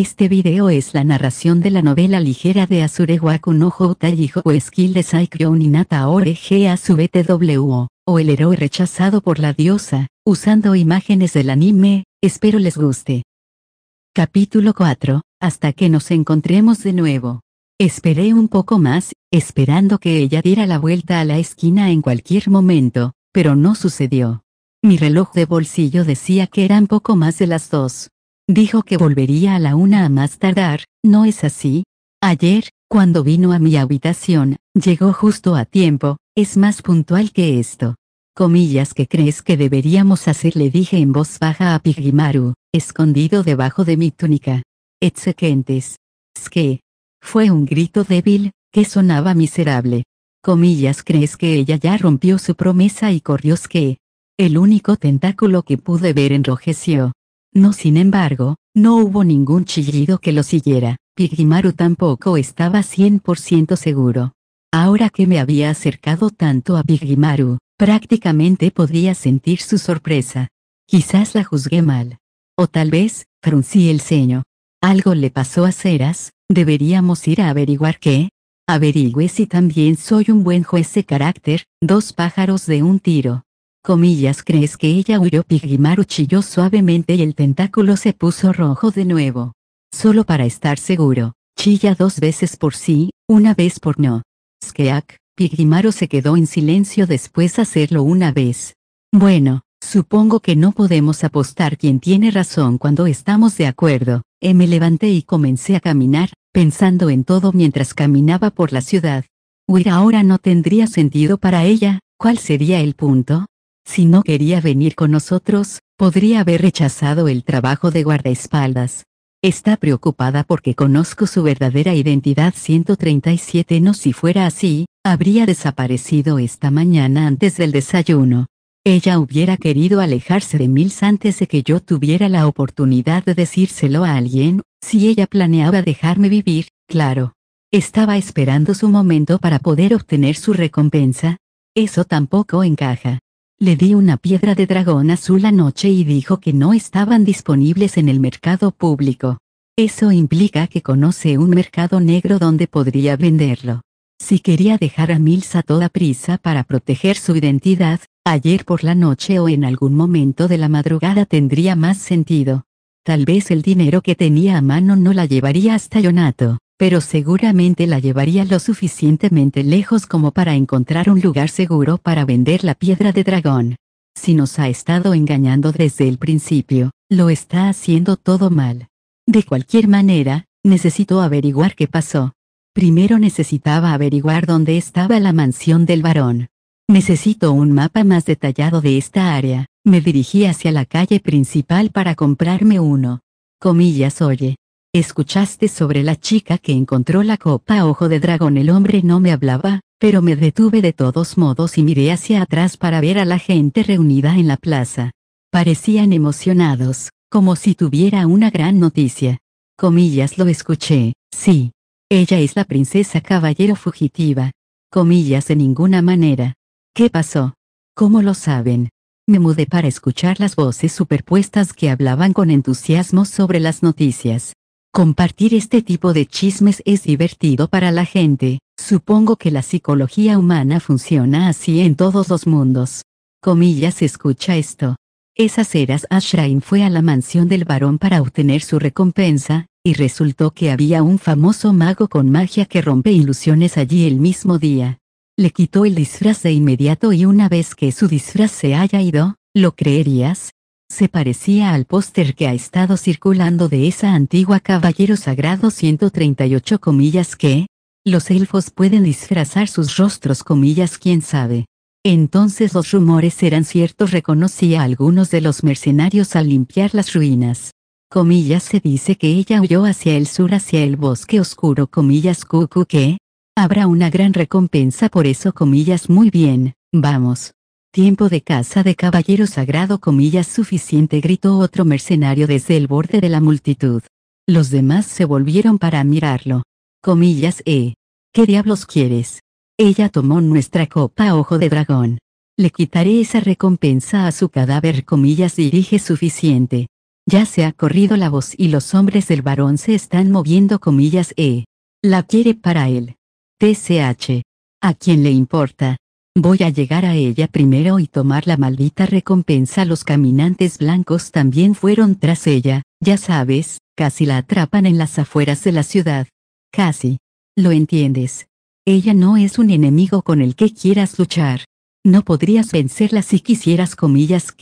Este video es la narración de la novela ligera de Azure Waku no Skill de Saikyo Ninata Orege o el héroe rechazado por la diosa, usando imágenes del anime, espero les guste. Capítulo 4, hasta que nos encontremos de nuevo. Esperé un poco más, esperando que ella diera la vuelta a la esquina en cualquier momento, pero no sucedió. Mi reloj de bolsillo decía que eran poco más de las dos. Dijo que volvería a la una a más tardar, ¿no es así? Ayer, cuando vino a mi habitación, llegó justo a tiempo, es más puntual que esto. Comillas que crees que deberíamos hacer le dije en voz baja a Pigimaru, escondido debajo de mi túnica. Etsequentes. que Fue un grito débil, que sonaba miserable. Comillas crees que ella ya rompió su promesa y corrió que. El único tentáculo que pude ver enrojeció. No sin embargo, no hubo ningún chillido que lo siguiera, Pigimaru tampoco estaba 100% seguro. Ahora que me había acercado tanto a Pigimaru, prácticamente podía sentir su sorpresa. Quizás la juzgué mal. O tal vez, fruncí el ceño. Algo le pasó a Ceras, deberíamos ir a averiguar qué. Averigüe si también soy un buen juez de carácter, dos pájaros de un tiro. Comillas crees que ella huyó Pigimaru chilló suavemente y el tentáculo se puso rojo de nuevo. Solo para estar seguro, chilla dos veces por sí, una vez por no. Skeak, Pigimaru se quedó en silencio después de hacerlo una vez. Bueno, supongo que no podemos apostar quien tiene razón cuando estamos de acuerdo. Eh, me levanté y comencé a caminar, pensando en todo mientras caminaba por la ciudad. Huir ahora no tendría sentido para ella, ¿cuál sería el punto? Si no quería venir con nosotros, podría haber rechazado el trabajo de guardaespaldas. Está preocupada porque conozco su verdadera identidad 137 no si fuera así, habría desaparecido esta mañana antes del desayuno. Ella hubiera querido alejarse de Mills antes de que yo tuviera la oportunidad de decírselo a alguien, si ella planeaba dejarme vivir, claro. Estaba esperando su momento para poder obtener su recompensa. Eso tampoco encaja. Le di una piedra de dragón azul anoche y dijo que no estaban disponibles en el mercado público. Eso implica que conoce un mercado negro donde podría venderlo. Si quería dejar a Mills a toda prisa para proteger su identidad, ayer por la noche o en algún momento de la madrugada tendría más sentido. Tal vez el dinero que tenía a mano no la llevaría hasta Yonato pero seguramente la llevaría lo suficientemente lejos como para encontrar un lugar seguro para vender la piedra de dragón. Si nos ha estado engañando desde el principio, lo está haciendo todo mal. De cualquier manera, necesito averiguar qué pasó. Primero necesitaba averiguar dónde estaba la mansión del varón. Necesito un mapa más detallado de esta área. Me dirigí hacia la calle principal para comprarme uno. Comillas, oye, Escuchaste sobre la chica que encontró la copa ojo de dragón. El hombre no me hablaba, pero me detuve de todos modos y miré hacia atrás para ver a la gente reunida en la plaza. Parecían emocionados, como si tuviera una gran noticia. Comillas lo escuché, sí. Ella es la princesa caballero fugitiva. Comillas de ninguna manera. ¿Qué pasó? ¿Cómo lo saben? Me mudé para escuchar las voces superpuestas que hablaban con entusiasmo sobre las noticias. Compartir este tipo de chismes es divertido para la gente, supongo que la psicología humana funciona así en todos los mundos. Comillas escucha esto. Esas eras Ashrain fue a la mansión del varón para obtener su recompensa, y resultó que había un famoso mago con magia que rompe ilusiones allí el mismo día. Le quitó el disfraz de inmediato y una vez que su disfraz se haya ido, ¿lo creerías? se parecía al póster que ha estado circulando de esa antigua Caballero Sagrado 138 comillas que, los elfos pueden disfrazar sus rostros comillas quién sabe. Entonces los rumores eran ciertos reconocía a algunos de los mercenarios al limpiar las ruinas. Comillas se dice que ella huyó hacia el sur hacia el bosque oscuro comillas cucu que, habrá una gran recompensa por eso comillas muy bien, vamos tiempo de caza de caballero sagrado comillas suficiente gritó otro mercenario desde el borde de la multitud. Los demás se volvieron para mirarlo. Comillas e. ¿Qué diablos quieres? Ella tomó nuestra copa ojo de dragón. Le quitaré esa recompensa a su cadáver comillas dirige suficiente. Ya se ha corrido la voz y los hombres del varón se están moviendo comillas e. La quiere para él. TCH. ¿A quién le importa? Voy a llegar a ella primero y tomar la maldita recompensa. Los caminantes blancos también fueron tras ella, ya sabes, casi la atrapan en las afueras de la ciudad. Casi. ¿Lo entiendes? Ella no es un enemigo con el que quieras luchar. No podrías vencerla si quisieras comillas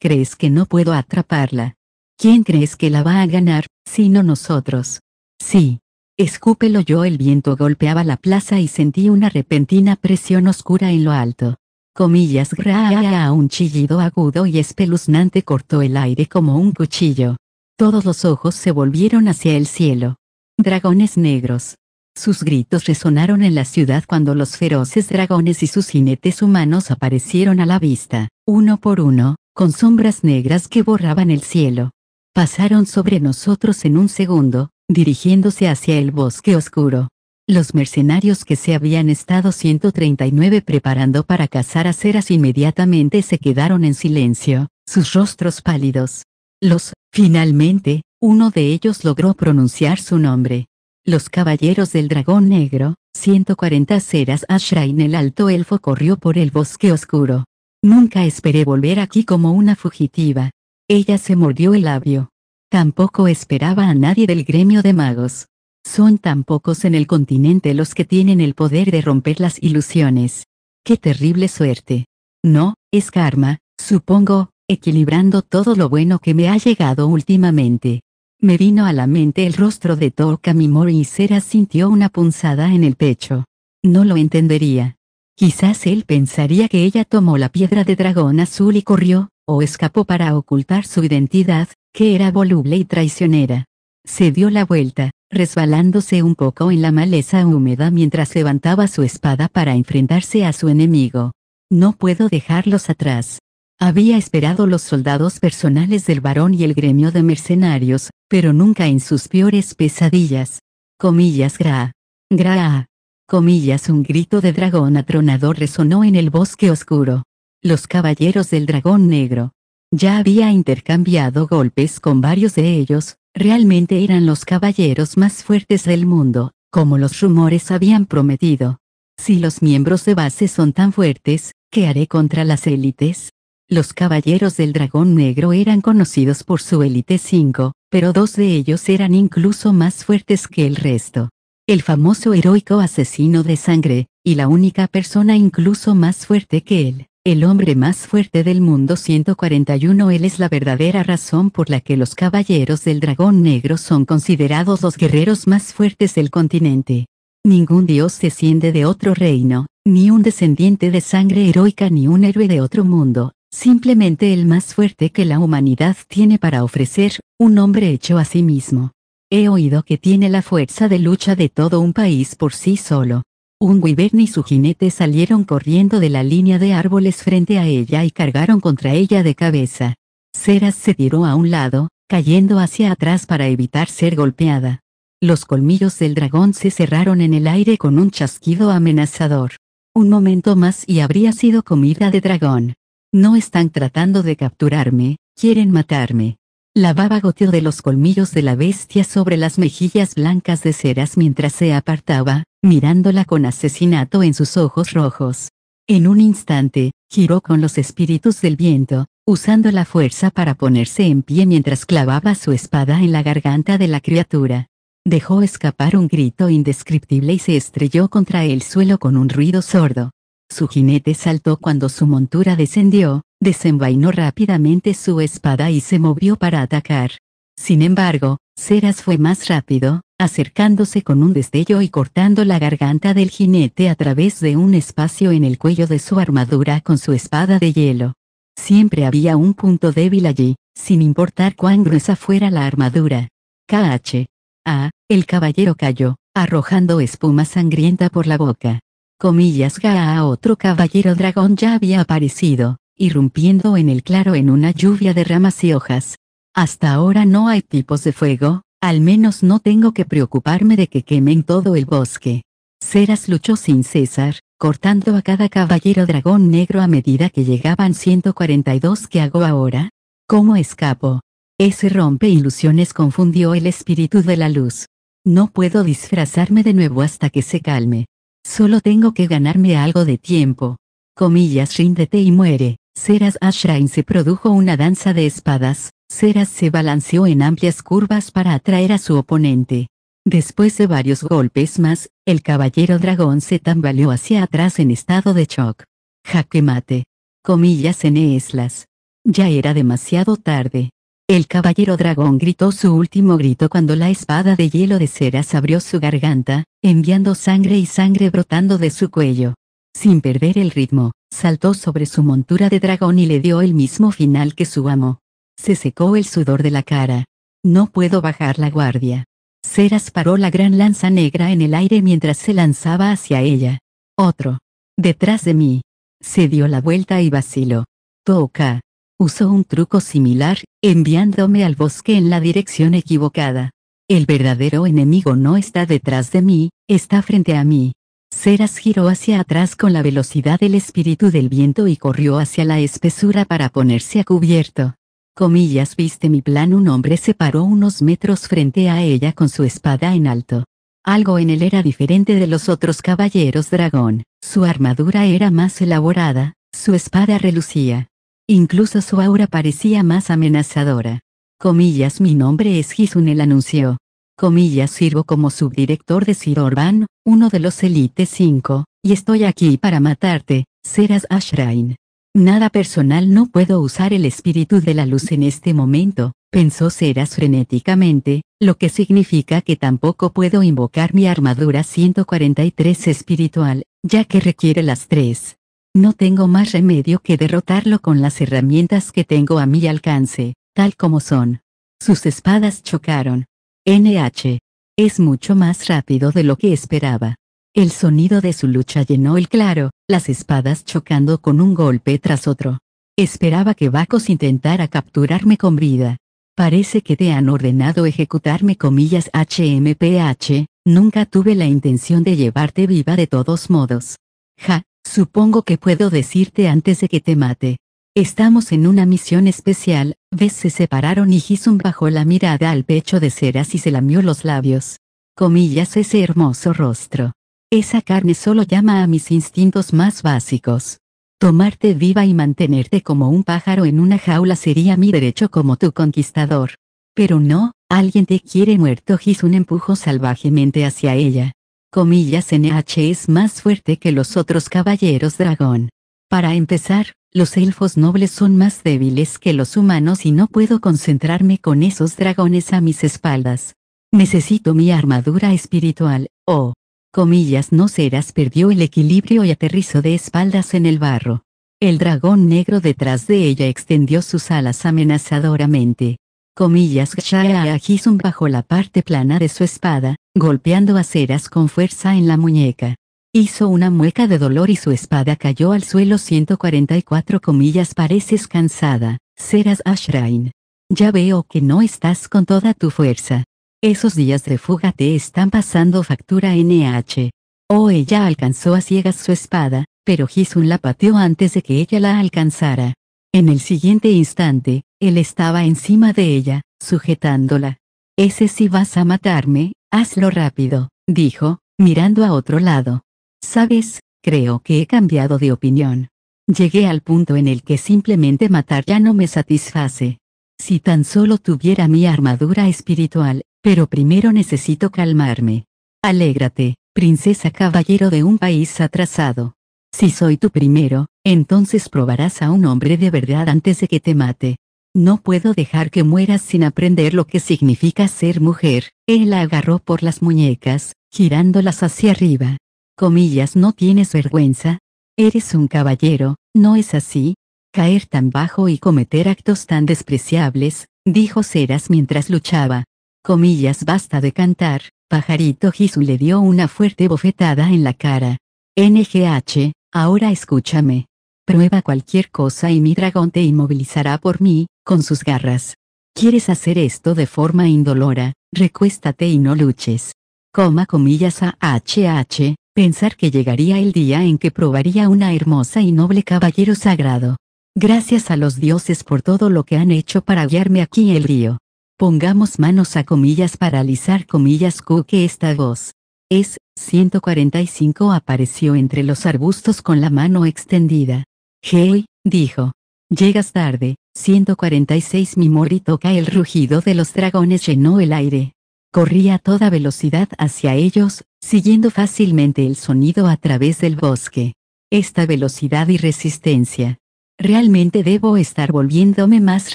crees que no puedo atraparla. ¿Quién crees que la va a ganar, sino nosotros? Sí, Escúpelo yo el viento golpeaba la plaza y sentí una repentina presión oscura en lo alto. Comillas a un chillido agudo y espeluznante cortó el aire como un cuchillo. Todos los ojos se volvieron hacia el cielo. Dragones negros. Sus gritos resonaron en la ciudad cuando los feroces dragones y sus jinetes humanos aparecieron a la vista, uno por uno, con sombras negras que borraban el cielo. Pasaron sobre nosotros en un segundo, dirigiéndose hacia el bosque oscuro. Los mercenarios que se habían estado 139 preparando para cazar a ceras inmediatamente se quedaron en silencio, sus rostros pálidos. Los, finalmente, uno de ellos logró pronunciar su nombre. Los caballeros del dragón negro, 140 ceras Ashrain el alto elfo corrió por el bosque oscuro. Nunca esperé volver aquí como una fugitiva. Ella se mordió el labio. Tampoco esperaba a nadie del gremio de magos. Son tan pocos en el continente los que tienen el poder de romper las ilusiones. ¡Qué terrible suerte! No, es karma, supongo, equilibrando todo lo bueno que me ha llegado últimamente. Me vino a la mente el rostro de Mimori y Sera sintió una punzada en el pecho. No lo entendería. Quizás él pensaría que ella tomó la piedra de dragón azul y corrió, o escapó para ocultar su identidad, que era voluble y traicionera. Se dio la vuelta, resbalándose un poco en la maleza húmeda mientras levantaba su espada para enfrentarse a su enemigo. No puedo dejarlos atrás. Había esperado los soldados personales del varón y el gremio de mercenarios, pero nunca en sus peores pesadillas. Comillas gra. Gra. Comillas un grito de dragón atronador resonó en el bosque oscuro los caballeros del dragón negro. Ya había intercambiado golpes con varios de ellos, realmente eran los caballeros más fuertes del mundo, como los rumores habían prometido. Si los miembros de base son tan fuertes, ¿qué haré contra las élites? Los caballeros del dragón negro eran conocidos por su élite 5, pero dos de ellos eran incluso más fuertes que el resto. El famoso heroico asesino de sangre, y la única persona incluso más fuerte que él el hombre más fuerte del mundo 141 Él es la verdadera razón por la que los caballeros del dragón negro son considerados los guerreros más fuertes del continente. Ningún dios desciende de otro reino, ni un descendiente de sangre heroica ni un héroe de otro mundo, simplemente el más fuerte que la humanidad tiene para ofrecer, un hombre hecho a sí mismo. He oído que tiene la fuerza de lucha de todo un país por sí solo. Un Wyvern y su jinete salieron corriendo de la línea de árboles frente a ella y cargaron contra ella de cabeza. Ceras se tiró a un lado, cayendo hacia atrás para evitar ser golpeada. Los colmillos del dragón se cerraron en el aire con un chasquido amenazador. Un momento más y habría sido comida de dragón. No están tratando de capturarme, quieren matarme. Lavaba baba de los colmillos de la bestia sobre las mejillas blancas de ceras mientras se apartaba, mirándola con asesinato en sus ojos rojos. En un instante, giró con los espíritus del viento, usando la fuerza para ponerse en pie mientras clavaba su espada en la garganta de la criatura. Dejó escapar un grito indescriptible y se estrelló contra el suelo con un ruido sordo. Su jinete saltó cuando su montura descendió, desenvainó rápidamente su espada y se movió para atacar. Sin embargo, Ceras fue más rápido, acercándose con un destello y cortando la garganta del jinete a través de un espacio en el cuello de su armadura con su espada de hielo. Siempre había un punto débil allí, sin importar cuán gruesa fuera la armadura. KH. A. el caballero cayó, arrojando espuma sangrienta por la boca. Comillas Ga otro caballero dragón ya había aparecido, irrumpiendo en el claro en una lluvia de ramas y hojas. Hasta ahora no hay tipos de fuego, al menos no tengo que preocuparme de que quemen todo el bosque. Ceras luchó sin cesar, cortando a cada caballero dragón negro a medida que llegaban 142 que hago ahora. ¿Cómo escapo? Ese rompe ilusiones confundió el espíritu de la luz. No puedo disfrazarme de nuevo hasta que se calme. Solo tengo que ganarme algo de tiempo. Comillas, ríndete y muere. Seras Ashrain se produjo una danza de espadas, ceras se balanceó en amplias curvas para atraer a su oponente. Después de varios golpes más, el caballero dragón se tambaleó hacia atrás en estado de shock. Jaque mate. Comillas en eslas. Ya era demasiado tarde. El caballero dragón gritó su último grito cuando la espada de hielo de ceras abrió su garganta, enviando sangre y sangre brotando de su cuello. Sin perder el ritmo, saltó sobre su montura de dragón y le dio el mismo final que su amo. Se secó el sudor de la cara. No puedo bajar la guardia. Ceras paró la gran lanza negra en el aire mientras se lanzaba hacia ella. Otro. Detrás de mí. Se dio la vuelta y vaciló. Toca. Usó un truco similar, enviándome al bosque en la dirección equivocada. El verdadero enemigo no está detrás de mí, está frente a mí. Ceras giró hacia atrás con la velocidad del espíritu del viento y corrió hacia la espesura para ponerse a cubierto. Comillas viste mi plan un hombre se paró unos metros frente a ella con su espada en alto. Algo en él era diferente de los otros caballeros dragón, su armadura era más elaborada, su espada relucía. Incluso su aura parecía más amenazadora. Comillas mi nombre es Gizunel anunció comillas sirvo como subdirector de Sir Orban, uno de los Elite 5, y estoy aquí para matarte, Seras Ashrain. Nada personal no puedo usar el espíritu de la luz en este momento, pensó Seras frenéticamente, lo que significa que tampoco puedo invocar mi armadura 143 espiritual, ya que requiere las tres. No tengo más remedio que derrotarlo con las herramientas que tengo a mi alcance, tal como son. Sus espadas chocaron, NH. Es mucho más rápido de lo que esperaba. El sonido de su lucha llenó el claro, las espadas chocando con un golpe tras otro. Esperaba que Bacos intentara capturarme con vida. Parece que te han ordenado ejecutarme comillas HMPH, nunca tuve la intención de llevarte viva de todos modos. Ja, supongo que puedo decirte antes de que te mate. Estamos en una misión especial, Ves se separaron y Jisun bajó la mirada al pecho de Ceras y se lamió los labios. Comillas ese hermoso rostro. Esa carne solo llama a mis instintos más básicos. Tomarte viva y mantenerte como un pájaro en una jaula sería mi derecho como tu conquistador. Pero no, alguien te quiere muerto. Jisun empujó salvajemente hacia ella. Comillas NH es más fuerte que los otros caballeros dragón. Para empezar, los elfos nobles son más débiles que los humanos y no puedo concentrarme con esos dragones a mis espaldas. Necesito mi armadura espiritual, oh. Comillas no serás perdió el equilibrio y aterrizó de espaldas en el barro. El dragón negro detrás de ella extendió sus alas amenazadoramente. Comillas a bajo la parte plana de su espada, golpeando a Ceras con fuerza en la muñeca. Hizo una mueca de dolor y su espada cayó al suelo 144 comillas pareces cansada, serás Ashrain. Ya veo que no estás con toda tu fuerza. Esos días de fuga te están pasando factura NH. Oh ella alcanzó a ciegas su espada, pero jisun la pateó antes de que ella la alcanzara. En el siguiente instante, él estaba encima de ella, sujetándola. Ese si vas a matarme, hazlo rápido, dijo, mirando a otro lado. Sabes, creo que he cambiado de opinión. Llegué al punto en el que simplemente matar ya no me satisface. Si tan solo tuviera mi armadura espiritual, pero primero necesito calmarme. Alégrate, princesa caballero de un país atrasado. Si soy tu primero, entonces probarás a un hombre de verdad antes de que te mate. No puedo dejar que mueras sin aprender lo que significa ser mujer. Él la agarró por las muñecas, girándolas hacia arriba, comillas no tienes vergüenza, eres un caballero, ¿no es así? Caer tan bajo y cometer actos tan despreciables, dijo Ceras mientras luchaba. Comillas basta de cantar, pajarito jisu le dio una fuerte bofetada en la cara. NGH, ahora escúchame. Prueba cualquier cosa y mi dragón te inmovilizará por mí, con sus garras. ¿Quieres hacer esto de forma indolora? Recuéstate y no luches. Coma comillas a HH pensar que llegaría el día en que probaría una hermosa y noble caballero sagrado. Gracias a los dioses por todo lo que han hecho para guiarme aquí el río. Pongamos manos a comillas para alisar comillas Q que esta voz. Es, 145 apareció entre los arbustos con la mano extendida. Hey, dijo. Llegas tarde, 146 mori toca el rugido de los dragones llenó el aire. Corría a toda velocidad hacia ellos, siguiendo fácilmente el sonido a través del bosque. Esta velocidad y resistencia. Realmente debo estar volviéndome más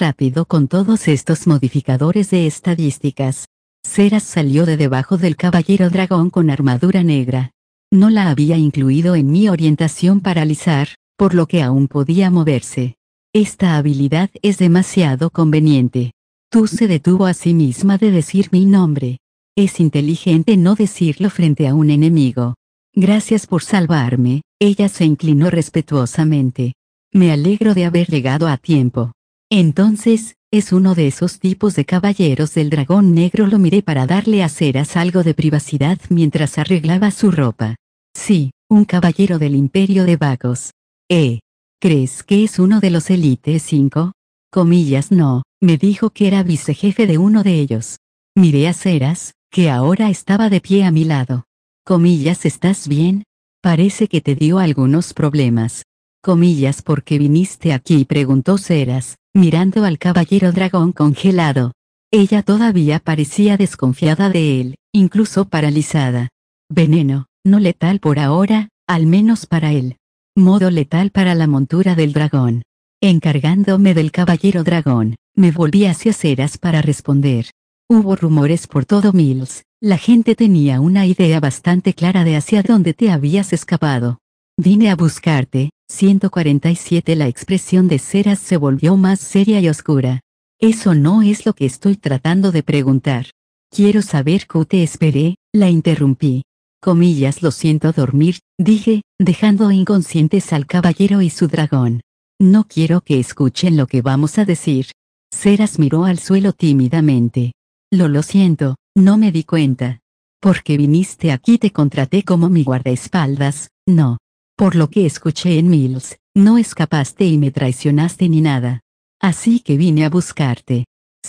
rápido con todos estos modificadores de estadísticas. Ceras salió de debajo del caballero dragón con armadura negra. No la había incluido en mi orientación paralizar, por lo que aún podía moverse. Esta habilidad es demasiado conveniente. Tú se detuvo a sí misma de decir mi nombre. Es inteligente no decirlo frente a un enemigo. Gracias por salvarme, ella se inclinó respetuosamente. Me alegro de haber llegado a tiempo. Entonces, es uno de esos tipos de caballeros del dragón negro. Lo miré para darle a Ceras algo de privacidad mientras arreglaba su ropa. Sí, un caballero del imperio de vagos. ¿Eh? ¿Crees que es uno de los Elite 5? Comillas no, me dijo que era vicejefe de uno de ellos. Miré a Ceras, que ahora estaba de pie a mi lado. Comillas ¿estás bien? Parece que te dio algunos problemas. Comillas ¿por qué viniste aquí preguntó Ceras, mirando al caballero dragón congelado. Ella todavía parecía desconfiada de él, incluso paralizada. Veneno, no letal por ahora, al menos para él. Modo letal para la montura del dragón. Encargándome del caballero dragón, me volví hacia Ceras para responder. Hubo rumores por todo Mills, la gente tenía una idea bastante clara de hacia dónde te habías escapado. Vine a buscarte, 147 La expresión de Ceras se volvió más seria y oscura. Eso no es lo que estoy tratando de preguntar. Quiero saber qué te esperé, la interrumpí. Comillas lo siento dormir, dije, dejando inconscientes al caballero y su dragón. No quiero que escuchen lo que vamos a decir. Ceras miró al suelo tímidamente. Lo lo siento, no me di cuenta. Porque viniste aquí te contraté como mi guardaespaldas, no. Por lo que escuché en Mills, no escapaste y me traicionaste ni nada. Así que vine a buscarte.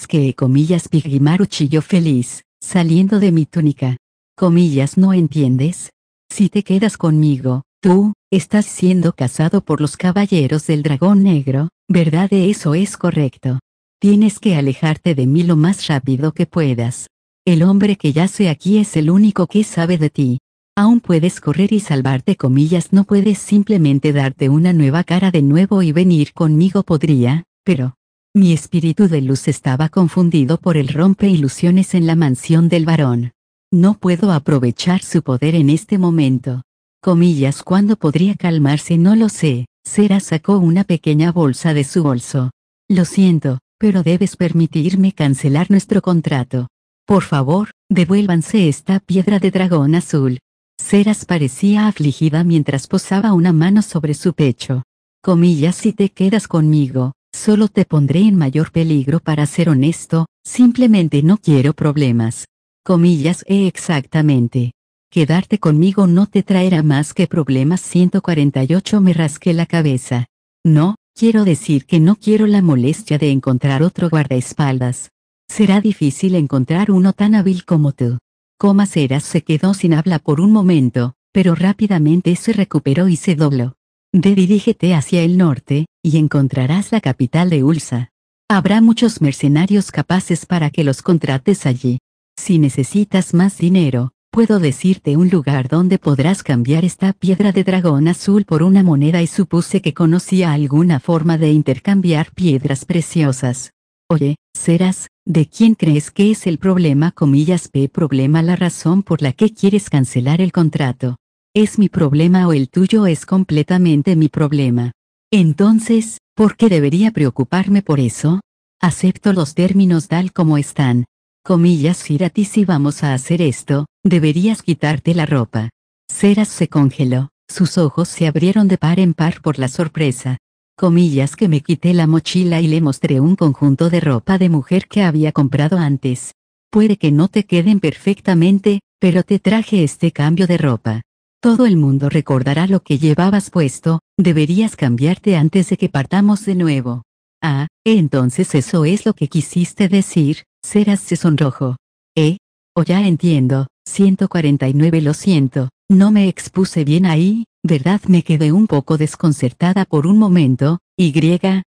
que comillas Pigimaru chilló feliz, saliendo de mi túnica. Comillas no entiendes. Si te quedas conmigo, Tú, estás siendo cazado por los caballeros del dragón negro, ¿verdad? Eso es correcto. Tienes que alejarte de mí lo más rápido que puedas. El hombre que yace aquí es el único que sabe de ti. Aún puedes correr y salvarte comillas, no puedes simplemente darte una nueva cara de nuevo y venir conmigo podría, pero... Mi espíritu de luz estaba confundido por el rompe ilusiones en la mansión del varón. No puedo aprovechar su poder en este momento. Comillas cuando podría calmarse no lo sé, Sera sacó una pequeña bolsa de su bolso. Lo siento, pero debes permitirme cancelar nuestro contrato. Por favor, devuélvanse esta piedra de dragón azul. Ceras parecía afligida mientras posaba una mano sobre su pecho. Comillas si te quedas conmigo, solo te pondré en mayor peligro para ser honesto, simplemente no quiero problemas. Comillas e exactamente. Quedarte conmigo no te traerá más que problemas 148 me rasqué la cabeza. No, quiero decir que no quiero la molestia de encontrar otro guardaespaldas. Será difícil encontrar uno tan hábil como tú. Comas eras se quedó sin habla por un momento, pero rápidamente se recuperó y se dobló. De dirígete hacia el norte, y encontrarás la capital de Ulsa. Habrá muchos mercenarios capaces para que los contrates allí. Si necesitas más dinero, Puedo decirte un lugar donde podrás cambiar esta piedra de dragón azul por una moneda y supuse que conocía alguna forma de intercambiar piedras preciosas. Oye, ¿serás, ¿de quién crees que es el problema? Comillas P problema la razón por la que quieres cancelar el contrato. ¿Es mi problema o el tuyo es completamente mi problema? Entonces, ¿por qué debería preocuparme por eso? Acepto los términos tal como están, comillas ti si vamos a hacer esto, deberías quitarte la ropa. Ceras se congeló, sus ojos se abrieron de par en par por la sorpresa. Comillas que me quité la mochila y le mostré un conjunto de ropa de mujer que había comprado antes. Puede que no te queden perfectamente, pero te traje este cambio de ropa. Todo el mundo recordará lo que llevabas puesto, deberías cambiarte antes de que partamos de nuevo. Ah, entonces eso es lo que quisiste decir, Ceras se sonrojo. Eh, o oh, ya entiendo, 149 lo siento, no me expuse bien ahí, verdad me quedé un poco desconcertada por un momento, y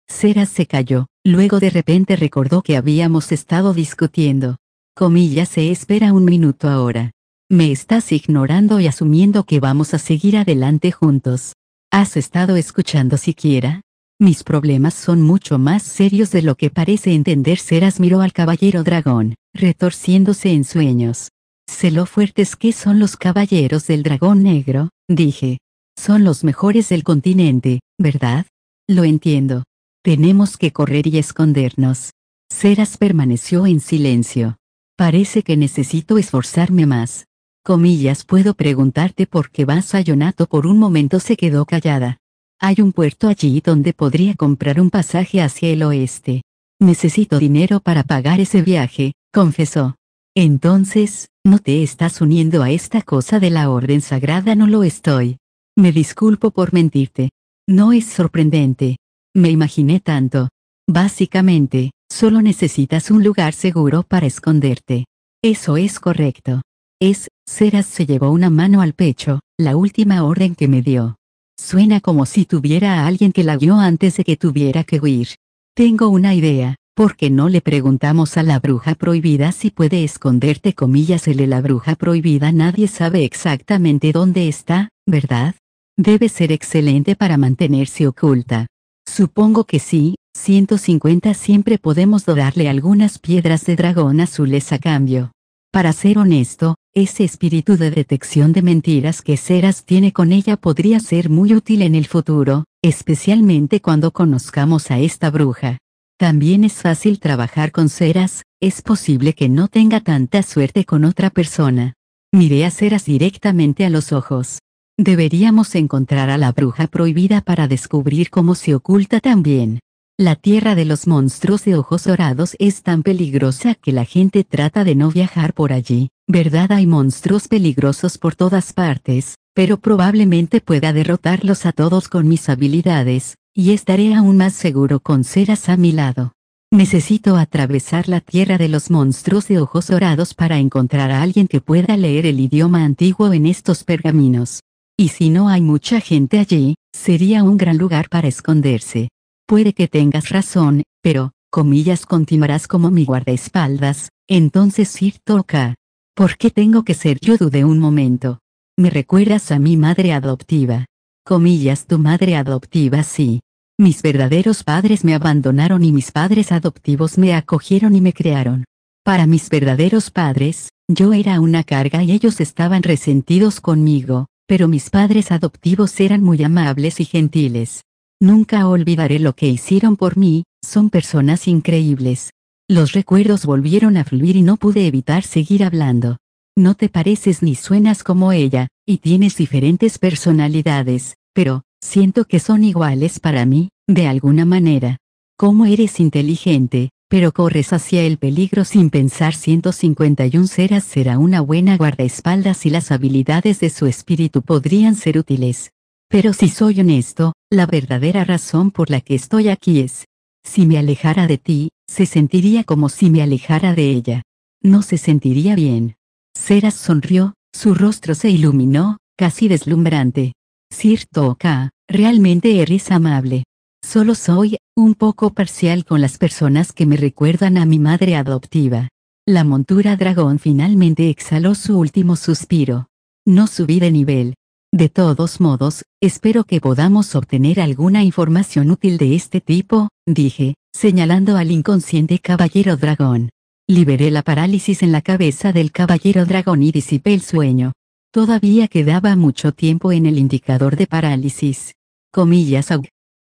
Ceras se cayó, luego de repente recordó que habíamos estado discutiendo. Comilla se espera un minuto ahora. Me estás ignorando y asumiendo que vamos a seguir adelante juntos. ¿Has estado escuchando siquiera? Mis problemas son mucho más serios de lo que parece entender Seras miró al caballero dragón, retorciéndose en sueños. Sé lo fuertes que son los caballeros del dragón negro, dije. Son los mejores del continente, ¿verdad? Lo entiendo. Tenemos que correr y escondernos. Seras permaneció en silencio. Parece que necesito esforzarme más. Comillas, puedo preguntarte por qué vas a Yonato por un momento se quedó callada. Hay un puerto allí donde podría comprar un pasaje hacia el oeste. Necesito dinero para pagar ese viaje, confesó. Entonces, ¿no te estás uniendo a esta cosa de la orden sagrada? No lo estoy. Me disculpo por mentirte. No es sorprendente. Me imaginé tanto. Básicamente, solo necesitas un lugar seguro para esconderte. Eso es correcto. Es, Ceras se llevó una mano al pecho, la última orden que me dio. Suena como si tuviera a alguien que la vio antes de que tuviera que huir. Tengo una idea, ¿por qué no le preguntamos a la bruja prohibida si puede esconderte comillas la bruja prohibida nadie sabe exactamente dónde está, ¿verdad? Debe ser excelente para mantenerse oculta. Supongo que sí, 150 siempre podemos darle algunas piedras de dragón azules a cambio. Para ser honesto, ese espíritu de detección de mentiras que Ceras tiene con ella podría ser muy útil en el futuro, especialmente cuando conozcamos a esta bruja. También es fácil trabajar con Ceras, es posible que no tenga tanta suerte con otra persona. Miré a Ceras directamente a los ojos. Deberíamos encontrar a la bruja prohibida para descubrir cómo se oculta también. La tierra de los monstruos de ojos dorados es tan peligrosa que la gente trata de no viajar por allí. Verdad hay monstruos peligrosos por todas partes, pero probablemente pueda derrotarlos a todos con mis habilidades, y estaré aún más seguro con Ceras a mi lado. Necesito atravesar la tierra de los monstruos de ojos dorados para encontrar a alguien que pueda leer el idioma antiguo en estos pergaminos. Y si no hay mucha gente allí, sería un gran lugar para esconderse. Puede que tengas razón, pero, comillas, continuarás como mi guardaespaldas, entonces ir toca. ¿Por qué tengo que ser yo? Dudé un momento. Me recuerdas a mi madre adoptiva. Comillas, tu madre adoptiva, sí. Mis verdaderos padres me abandonaron y mis padres adoptivos me acogieron y me crearon. Para mis verdaderos padres, yo era una carga y ellos estaban resentidos conmigo, pero mis padres adoptivos eran muy amables y gentiles. Nunca olvidaré lo que hicieron por mí, son personas increíbles, los recuerdos volvieron a fluir y no pude evitar seguir hablando. No te pareces ni suenas como ella, y tienes diferentes personalidades, pero, siento que son iguales para mí, de alguna manera. Como eres inteligente, pero corres hacia el peligro sin pensar 151 ceras será una buena guardaespaldas y las habilidades de su espíritu podrían ser útiles. Pero si soy honesto, la verdadera razón por la que estoy aquí es, si me alejara de ti, se sentiría como si me alejara de ella. No se sentiría bien. Seras sonrió, su rostro se iluminó, casi deslumbrante. Sir Toka, realmente eres amable. Solo soy, un poco parcial con las personas que me recuerdan a mi madre adoptiva. La montura dragón finalmente exhaló su último suspiro. No subí de nivel. De todos modos, espero que podamos obtener alguna información útil de este tipo, dije, señalando al inconsciente caballero dragón. Liberé la parálisis en la cabeza del caballero dragón y disipé el sueño. Todavía quedaba mucho tiempo en el indicador de parálisis. Comillas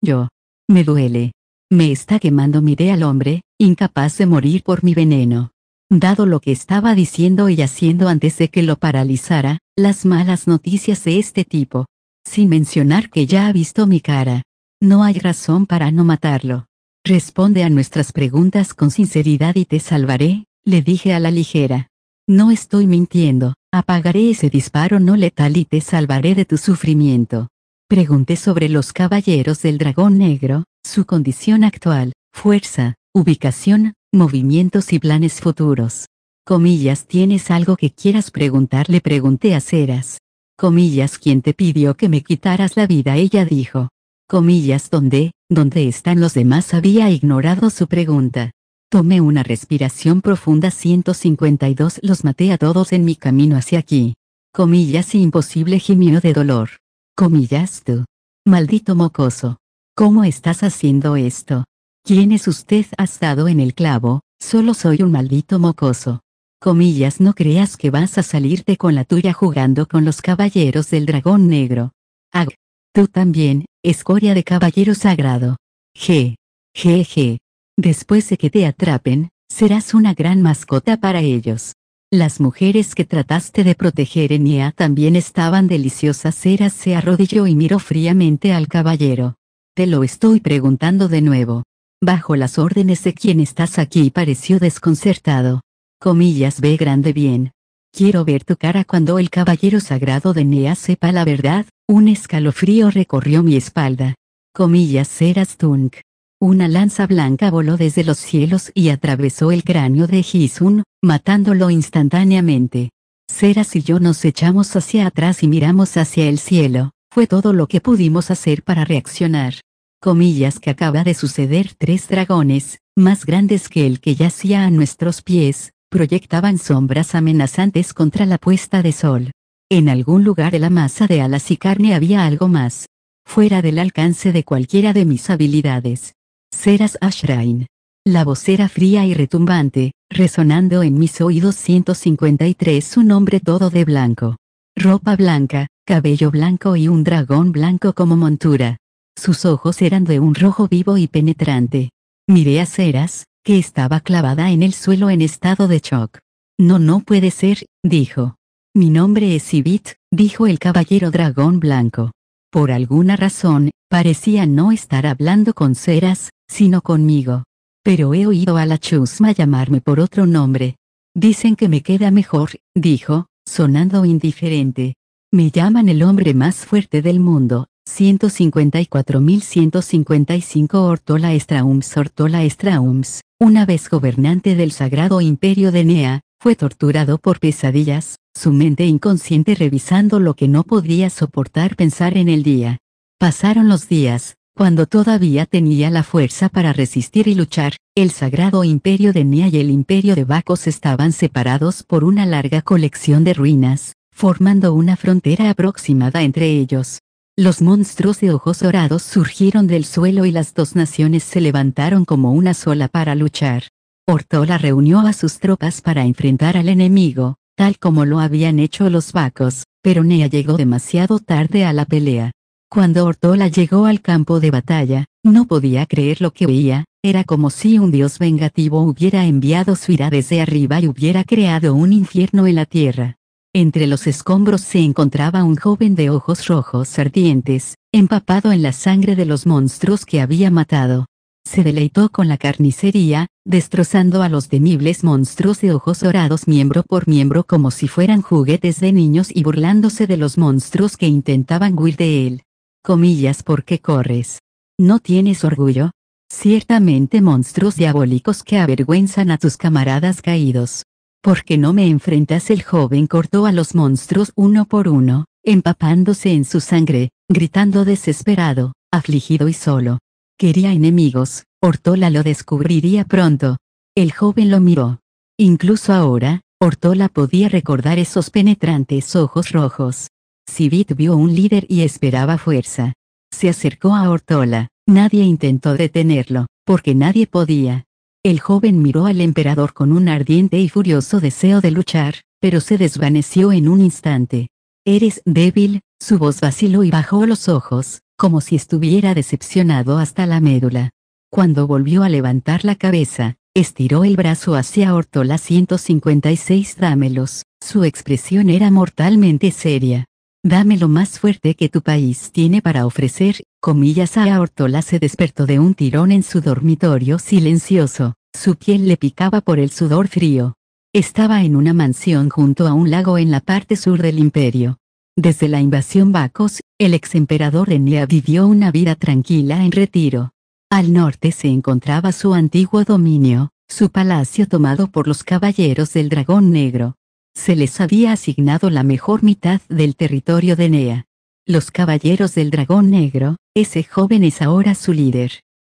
Yo. Me duele. Me está quemando mi idea al hombre, incapaz de morir por mi veneno. Dado lo que estaba diciendo y haciendo antes de que lo paralizara, las malas noticias de este tipo. Sin mencionar que ya ha visto mi cara. No hay razón para no matarlo. Responde a nuestras preguntas con sinceridad y te salvaré, le dije a la ligera. No estoy mintiendo, apagaré ese disparo no letal y te salvaré de tu sufrimiento. Pregunté sobre los caballeros del dragón negro, su condición actual, fuerza, ubicación, movimientos y planes futuros. Comillas, ¿tienes algo que quieras preguntar? Le pregunté a Ceras. Comillas, ¿quién te pidió que me quitaras la vida? Ella dijo. Comillas, ¿dónde? ¿Dónde están los demás? Había ignorado su pregunta. Tomé una respiración profunda 152 los maté a todos en mi camino hacia aquí. Comillas imposible gimió de dolor. Comillas tú. Maldito mocoso. ¿Cómo estás haciendo esto? ¿Quién es usted? Ha estado en el clavo, solo soy un maldito mocoso. Comillas no creas que vas a salirte con la tuya jugando con los caballeros del dragón negro. Ag. Tú también, escoria de caballero sagrado. G, G, G. Después de que te atrapen, serás una gran mascota para ellos. Las mujeres que trataste de proteger en Ea también estaban deliciosas. Eras se arrodilló y miró fríamente al caballero. Te lo estoy preguntando de nuevo. Bajo las órdenes de quien estás aquí pareció desconcertado. Comillas ve grande bien. Quiero ver tu cara cuando el caballero sagrado de Nea sepa la verdad, un escalofrío recorrió mi espalda. Comillas Ceras Tunk. Una lanza blanca voló desde los cielos y atravesó el cráneo de Hisun, matándolo instantáneamente. Seras y yo nos echamos hacia atrás y miramos hacia el cielo, fue todo lo que pudimos hacer para reaccionar. Comillas que acaba de suceder tres dragones, más grandes que el que yacía a nuestros pies, proyectaban sombras amenazantes contra la puesta de sol. En algún lugar de la masa de alas y carne había algo más. Fuera del alcance de cualquiera de mis habilidades. Seras Ashrain. La voz era fría y retumbante, resonando en mis oídos 153 un hombre todo de blanco. Ropa blanca, cabello blanco y un dragón blanco como montura. Sus ojos eran de un rojo vivo y penetrante. Miré a Ceras, que estaba clavada en el suelo en estado de shock. No, no puede ser, dijo. Mi nombre es Ibit, dijo el caballero dragón blanco. Por alguna razón, parecía no estar hablando con Ceras, sino conmigo. Pero he oído a la chusma llamarme por otro nombre. Dicen que me queda mejor, dijo, sonando indiferente. Me llaman el hombre más fuerte del mundo, 154.155 Hortola Straums Hortola Straums, una vez gobernante del sagrado imperio de Nea, fue torturado por pesadillas, su mente inconsciente revisando lo que no podía soportar pensar en el día. Pasaron los días, cuando todavía tenía la fuerza para resistir y luchar, el sagrado imperio de Nia y el imperio de Bacos estaban separados por una larga colección de ruinas, formando una frontera aproximada entre ellos. Los monstruos de ojos dorados surgieron del suelo y las dos naciones se levantaron como una sola para luchar. Ortola reunió a sus tropas para enfrentar al enemigo, tal como lo habían hecho los vacos, pero Nea llegó demasiado tarde a la pelea. Cuando Ortola llegó al campo de batalla, no podía creer lo que veía, era como si un dios vengativo hubiera enviado su ira desde arriba y hubiera creado un infierno en la tierra. Entre los escombros se encontraba un joven de ojos rojos ardientes, empapado en la sangre de los monstruos que había matado se deleitó con la carnicería, destrozando a los temibles monstruos de ojos dorados miembro por miembro como si fueran juguetes de niños y burlándose de los monstruos que intentaban huir de él. Comillas porque corres. ¿No tienes orgullo? Ciertamente monstruos diabólicos que avergüenzan a tus camaradas caídos. ¿Por qué no me enfrentas? El joven cortó a los monstruos uno por uno, empapándose en su sangre, gritando desesperado, afligido y solo. Quería enemigos, Hortola lo descubriría pronto. El joven lo miró. Incluso ahora, Hortola podía recordar esos penetrantes ojos rojos. Civit vio un líder y esperaba fuerza. Se acercó a Hortola. nadie intentó detenerlo, porque nadie podía. El joven miró al emperador con un ardiente y furioso deseo de luchar, pero se desvaneció en un instante. Eres débil, su voz vaciló y bajó los ojos, como si estuviera decepcionado hasta la médula. Cuando volvió a levantar la cabeza, estiró el brazo hacia Ortola 156 dámelos, su expresión era mortalmente seria. Dame lo más fuerte que tu país tiene para ofrecer, comillas a Ortola se despertó de un tirón en su dormitorio silencioso, su piel le picaba por el sudor frío. Estaba en una mansión junto a un lago en la parte sur del imperio. Desde la invasión Bacos, el ex emperador Enea vivió una vida tranquila en retiro. Al norte se encontraba su antiguo dominio, su palacio tomado por los caballeros del dragón negro. Se les había asignado la mejor mitad del territorio de Enea. Los caballeros del dragón negro, ese joven es ahora su líder.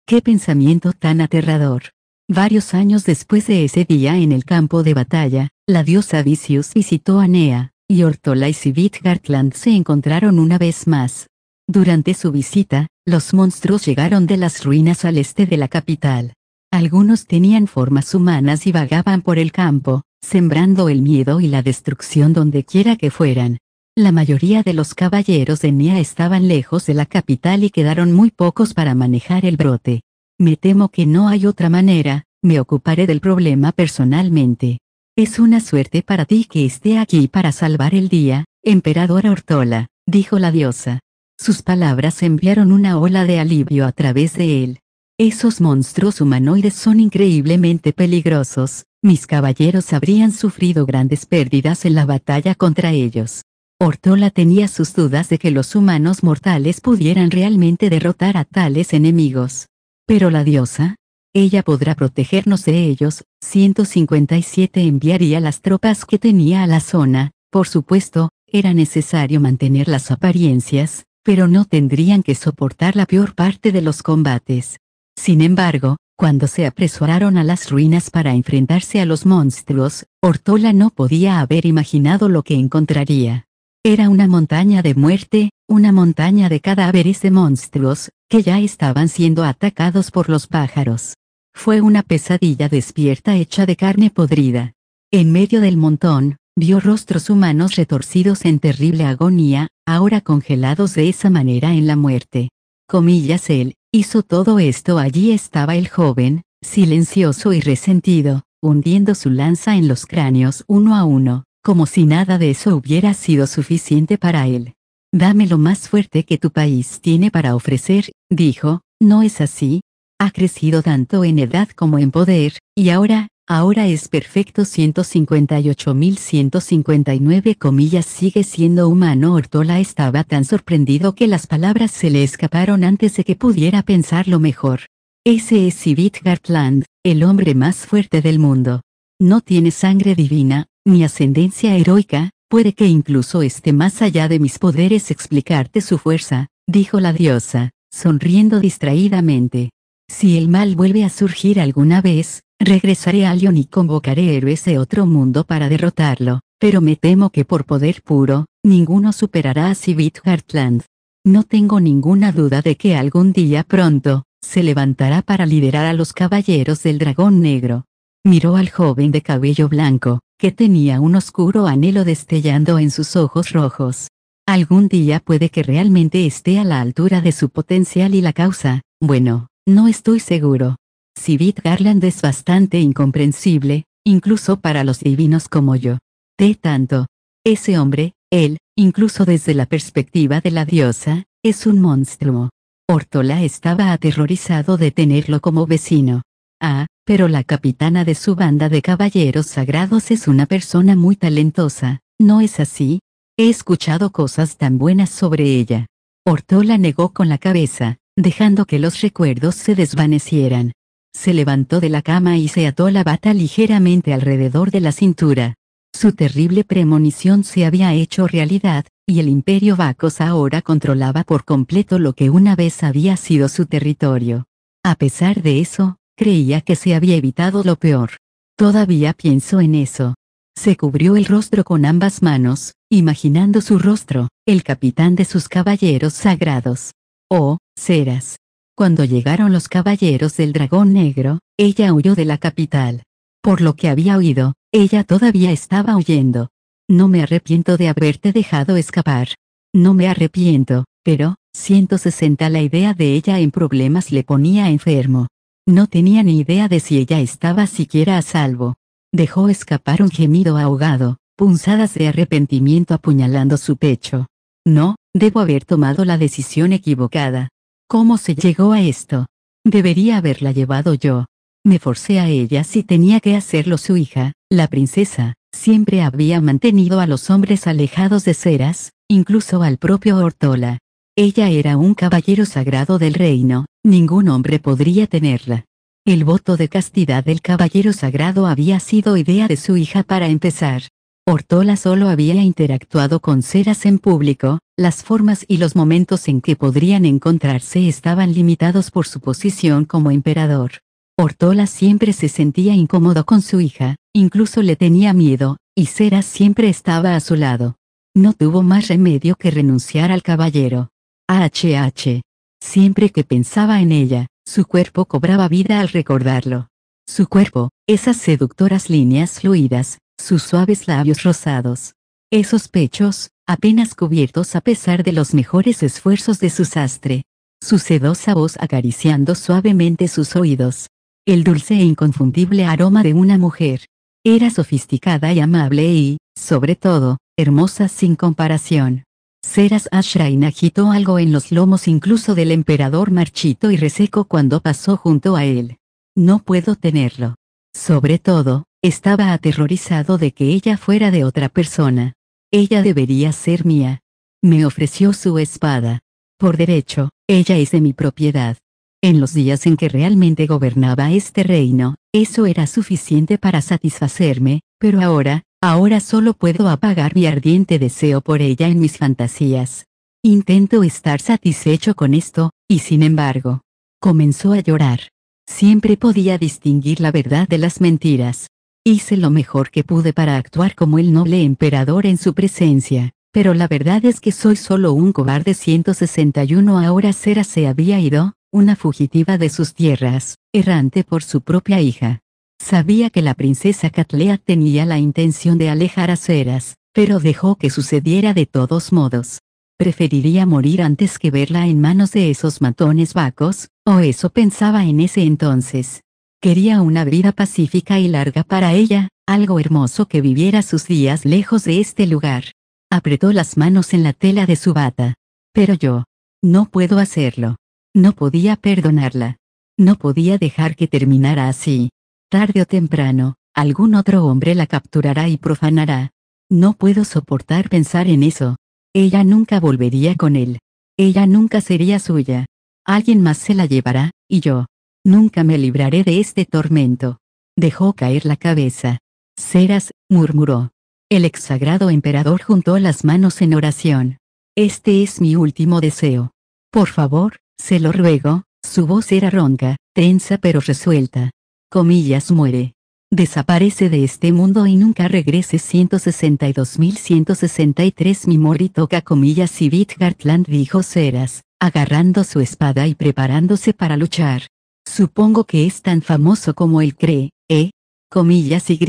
¡Qué pensamiento tan aterrador! Varios años después de ese día en el campo de batalla, la diosa Vicius visitó a Nea, y Ortolais y Bitgartland se encontraron una vez más. Durante su visita, los monstruos llegaron de las ruinas al este de la capital. Algunos tenían formas humanas y vagaban por el campo, sembrando el miedo y la destrucción quiera que fueran. La mayoría de los caballeros de Nia estaban lejos de la capital y quedaron muy pocos para manejar el brote. Me temo que no hay otra manera, me ocuparé del problema personalmente. Es una suerte para ti que esté aquí para salvar el día, emperadora Ortola, dijo la diosa. Sus palabras enviaron una ola de alivio a través de él. Esos monstruos humanoides son increíblemente peligrosos, mis caballeros habrían sufrido grandes pérdidas en la batalla contra ellos. Ortola tenía sus dudas de que los humanos mortales pudieran realmente derrotar a tales enemigos. Pero la diosa, ella podrá protegernos de ellos. 157 enviaría las tropas que tenía a la zona, por supuesto, era necesario mantener las apariencias, pero no tendrían que soportar la peor parte de los combates. Sin embargo, cuando se apresuraron a las ruinas para enfrentarse a los monstruos, Ortola no podía haber imaginado lo que encontraría. Era una montaña de muerte, una montaña de cadáveres de monstruos, que ya estaban siendo atacados por los pájaros. Fue una pesadilla despierta hecha de carne podrida. En medio del montón, vio rostros humanos retorcidos en terrible agonía, ahora congelados de esa manera en la muerte. Comillas él, hizo todo esto allí estaba el joven, silencioso y resentido, hundiendo su lanza en los cráneos uno a uno, como si nada de eso hubiera sido suficiente para él. Dame lo más fuerte que tu país tiene para ofrecer, dijo, ¿no es así? ha crecido tanto en edad como en poder, y ahora, ahora es perfecto 158.159 comillas sigue siendo humano Ortola estaba tan sorprendido que las palabras se le escaparon antes de que pudiera pensarlo mejor. Ese es Sivit Gartland, el hombre más fuerte del mundo. No tiene sangre divina, ni ascendencia heroica, puede que incluso esté más allá de mis poderes explicarte su fuerza, dijo la diosa, sonriendo distraídamente. Si el mal vuelve a surgir alguna vez, regresaré a Lyon y convocaré héroes de otro mundo para derrotarlo, pero me temo que por poder puro, ninguno superará a Civit Heartland. No tengo ninguna duda de que algún día pronto, se levantará para liberar a los caballeros del dragón negro. Miró al joven de cabello blanco, que tenía un oscuro anhelo destellando en sus ojos rojos. Algún día puede que realmente esté a la altura de su potencial y la causa, bueno, no estoy seguro. Si Garland es bastante incomprensible, incluso para los divinos como yo. De tanto, ese hombre, él, incluso desde la perspectiva de la diosa, es un monstruo. Hortola estaba aterrorizado de tenerlo como vecino. Ah, pero la capitana de su banda de caballeros sagrados es una persona muy talentosa, ¿no es así? He escuchado cosas tan buenas sobre ella. Hortola negó con la cabeza, dejando que los recuerdos se desvanecieran. Se levantó de la cama y se ató la bata ligeramente alrededor de la cintura. Su terrible premonición se había hecho realidad, y el imperio Vacos ahora controlaba por completo lo que una vez había sido su territorio. A pesar de eso, creía que se había evitado lo peor. Todavía pienso en eso. Se cubrió el rostro con ambas manos, imaginando su rostro, el capitán de sus caballeros sagrados. Oh, Ceras. Cuando llegaron los caballeros del dragón negro, ella huyó de la capital. Por lo que había oído, ella todavía estaba huyendo. No me arrepiento de haberte dejado escapar. No me arrepiento, pero, 160 la idea de ella en problemas le ponía enfermo. No tenía ni idea de si ella estaba siquiera a salvo. Dejó escapar un gemido ahogado, punzadas de arrepentimiento apuñalando su pecho. No, debo haber tomado la decisión equivocada, ¿Cómo se llegó a esto? Debería haberla llevado yo. Me forcé a ella si tenía que hacerlo su hija, la princesa, siempre había mantenido a los hombres alejados de ceras, incluso al propio Hortola. Ella era un caballero sagrado del reino, ningún hombre podría tenerla. El voto de castidad del caballero sagrado había sido idea de su hija para empezar. Ortola solo había interactuado con ceras en público, las formas y los momentos en que podrían encontrarse estaban limitados por su posición como emperador. Ortola siempre se sentía incómodo con su hija, incluso le tenía miedo, y Ceras siempre estaba a su lado. No tuvo más remedio que renunciar al caballero. HH. Siempre que pensaba en ella, su cuerpo cobraba vida al recordarlo. Su cuerpo, esas seductoras líneas fluidas, sus suaves labios rosados. Esos pechos, apenas cubiertos a pesar de los mejores esfuerzos de su sastre. Su sedosa voz acariciando suavemente sus oídos. El dulce e inconfundible aroma de una mujer. Era sofisticada y amable y, sobre todo, hermosa sin comparación. Seras Ashrain agitó algo en los lomos incluso del emperador marchito y reseco cuando pasó junto a él. No puedo tenerlo. Sobre todo, estaba aterrorizado de que ella fuera de otra persona. Ella debería ser mía. Me ofreció su espada. Por derecho, ella es de mi propiedad. En los días en que realmente gobernaba este reino, eso era suficiente para satisfacerme, pero ahora, ahora solo puedo apagar mi ardiente deseo por ella en mis fantasías. Intento estar satisfecho con esto, y sin embargo, comenzó a llorar. Siempre podía distinguir la verdad de las mentiras. Hice lo mejor que pude para actuar como el noble emperador en su presencia, pero la verdad es que soy solo un cobarde 161 ahora Cera se había ido, una fugitiva de sus tierras, errante por su propia hija. Sabía que la princesa Catlea tenía la intención de alejar a Ceras, pero dejó que sucediera de todos modos. Preferiría morir antes que verla en manos de esos matones vacos, o eso pensaba en ese entonces. Quería una vida pacífica y larga para ella, algo hermoso que viviera sus días lejos de este lugar. Apretó las manos en la tela de su bata. Pero yo. No puedo hacerlo. No podía perdonarla. No podía dejar que terminara así. Tarde o temprano, algún otro hombre la capturará y profanará. No puedo soportar pensar en eso. Ella nunca volvería con él. Ella nunca sería suya. Alguien más se la llevará, y yo nunca me libraré de este tormento. Dejó caer la cabeza. Ceras, murmuró. El sagrado emperador juntó las manos en oración. Este es mi último deseo. Por favor, se lo ruego, su voz era ronca, tensa pero resuelta. Comillas muere. Desaparece de este mundo y nunca regrese 162.163 Mi mori toca comillas y Vidgartland dijo Ceras, agarrando su espada y preparándose para luchar. Supongo que es tan famoso como él cree, ¿eh? Comillas y,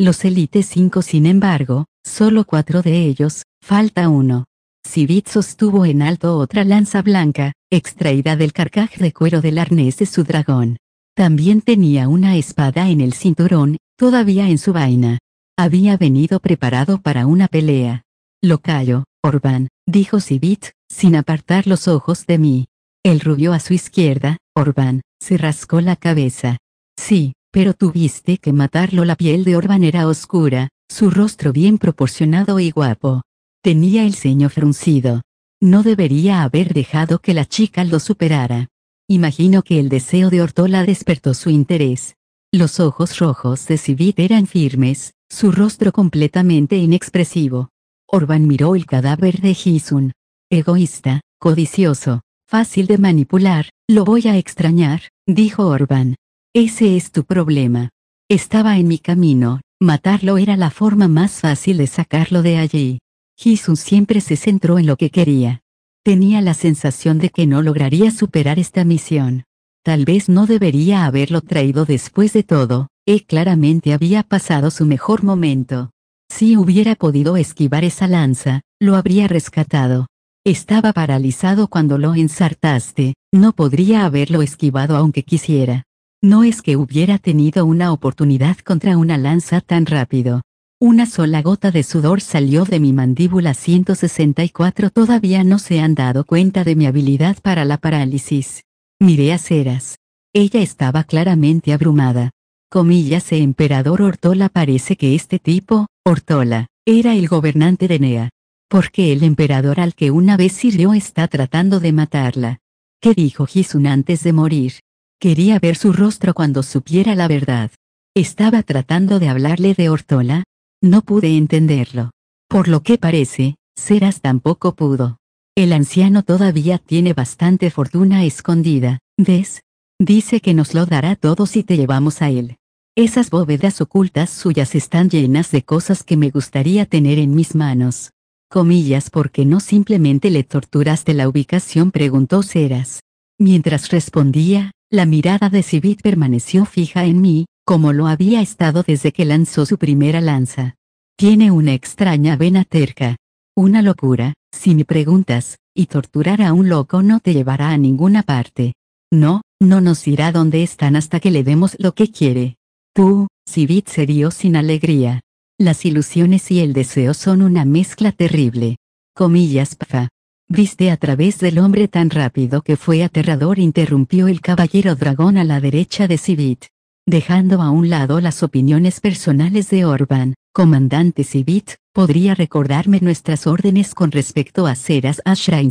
los Elite 5 sin embargo, solo cuatro de ellos, falta uno. Civit sostuvo en alto otra lanza blanca, extraída del carcaj de cuero del arnés de su dragón. También tenía una espada en el cinturón, todavía en su vaina. Había venido preparado para una pelea. —Lo callo, Orbán, dijo Civit, sin apartar los ojos de mí. El rubio a su izquierda, Orbán, se rascó la cabeza. Sí, pero tuviste que matarlo. La piel de Orban era oscura, su rostro bien proporcionado y guapo. Tenía el ceño fruncido. No debería haber dejado que la chica lo superara. Imagino que el deseo de Hortola despertó su interés. Los ojos rojos de Civit eran firmes, su rostro completamente inexpresivo. Orban miró el cadáver de Gisun. Egoísta, codicioso, fácil de manipular, lo voy a extrañar, dijo Orban. Ese es tu problema. Estaba en mi camino, matarlo era la forma más fácil de sacarlo de allí. Jisun siempre se centró en lo que quería. Tenía la sensación de que no lograría superar esta misión. Tal vez no debería haberlo traído después de todo, y eh, claramente había pasado su mejor momento. Si hubiera podido esquivar esa lanza, lo habría rescatado. Estaba paralizado cuando lo ensartaste, no podría haberlo esquivado aunque quisiera. No es que hubiera tenido una oportunidad contra una lanza tan rápido. Una sola gota de sudor salió de mi mandíbula 164 todavía no se han dado cuenta de mi habilidad para la parálisis. Miré a Ceras. Ella estaba claramente abrumada. Comillas emperador Hortola parece que este tipo, Hortola, era el gobernante de Nea porque el emperador al que una vez sirvió está tratando de matarla. ¿Qué dijo Hisun antes de morir? Quería ver su rostro cuando supiera la verdad. ¿Estaba tratando de hablarle de Hortola? No pude entenderlo. Por lo que parece, Seras tampoco pudo. El anciano todavía tiene bastante fortuna escondida, ¿ves? Dice que nos lo dará todo si te llevamos a él. Esas bóvedas ocultas suyas están llenas de cosas que me gustaría tener en mis manos comillas porque no simplemente le torturaste la ubicación preguntó Ceras. Mientras respondía, la mirada de Civit permaneció fija en mí, como lo había estado desde que lanzó su primera lanza. Tiene una extraña vena terca. Una locura, si me preguntas, y torturar a un loco no te llevará a ninguna parte. No, no nos irá donde están hasta que le demos lo que quiere. Tú, Civit dio sin alegría, las ilusiones y el deseo son una mezcla terrible. Comillas pfa. Viste a través del hombre tan rápido que fue aterrador interrumpió el caballero dragón a la derecha de Civit. Dejando a un lado las opiniones personales de Orban, comandante Civit, podría recordarme nuestras órdenes con respecto a Seras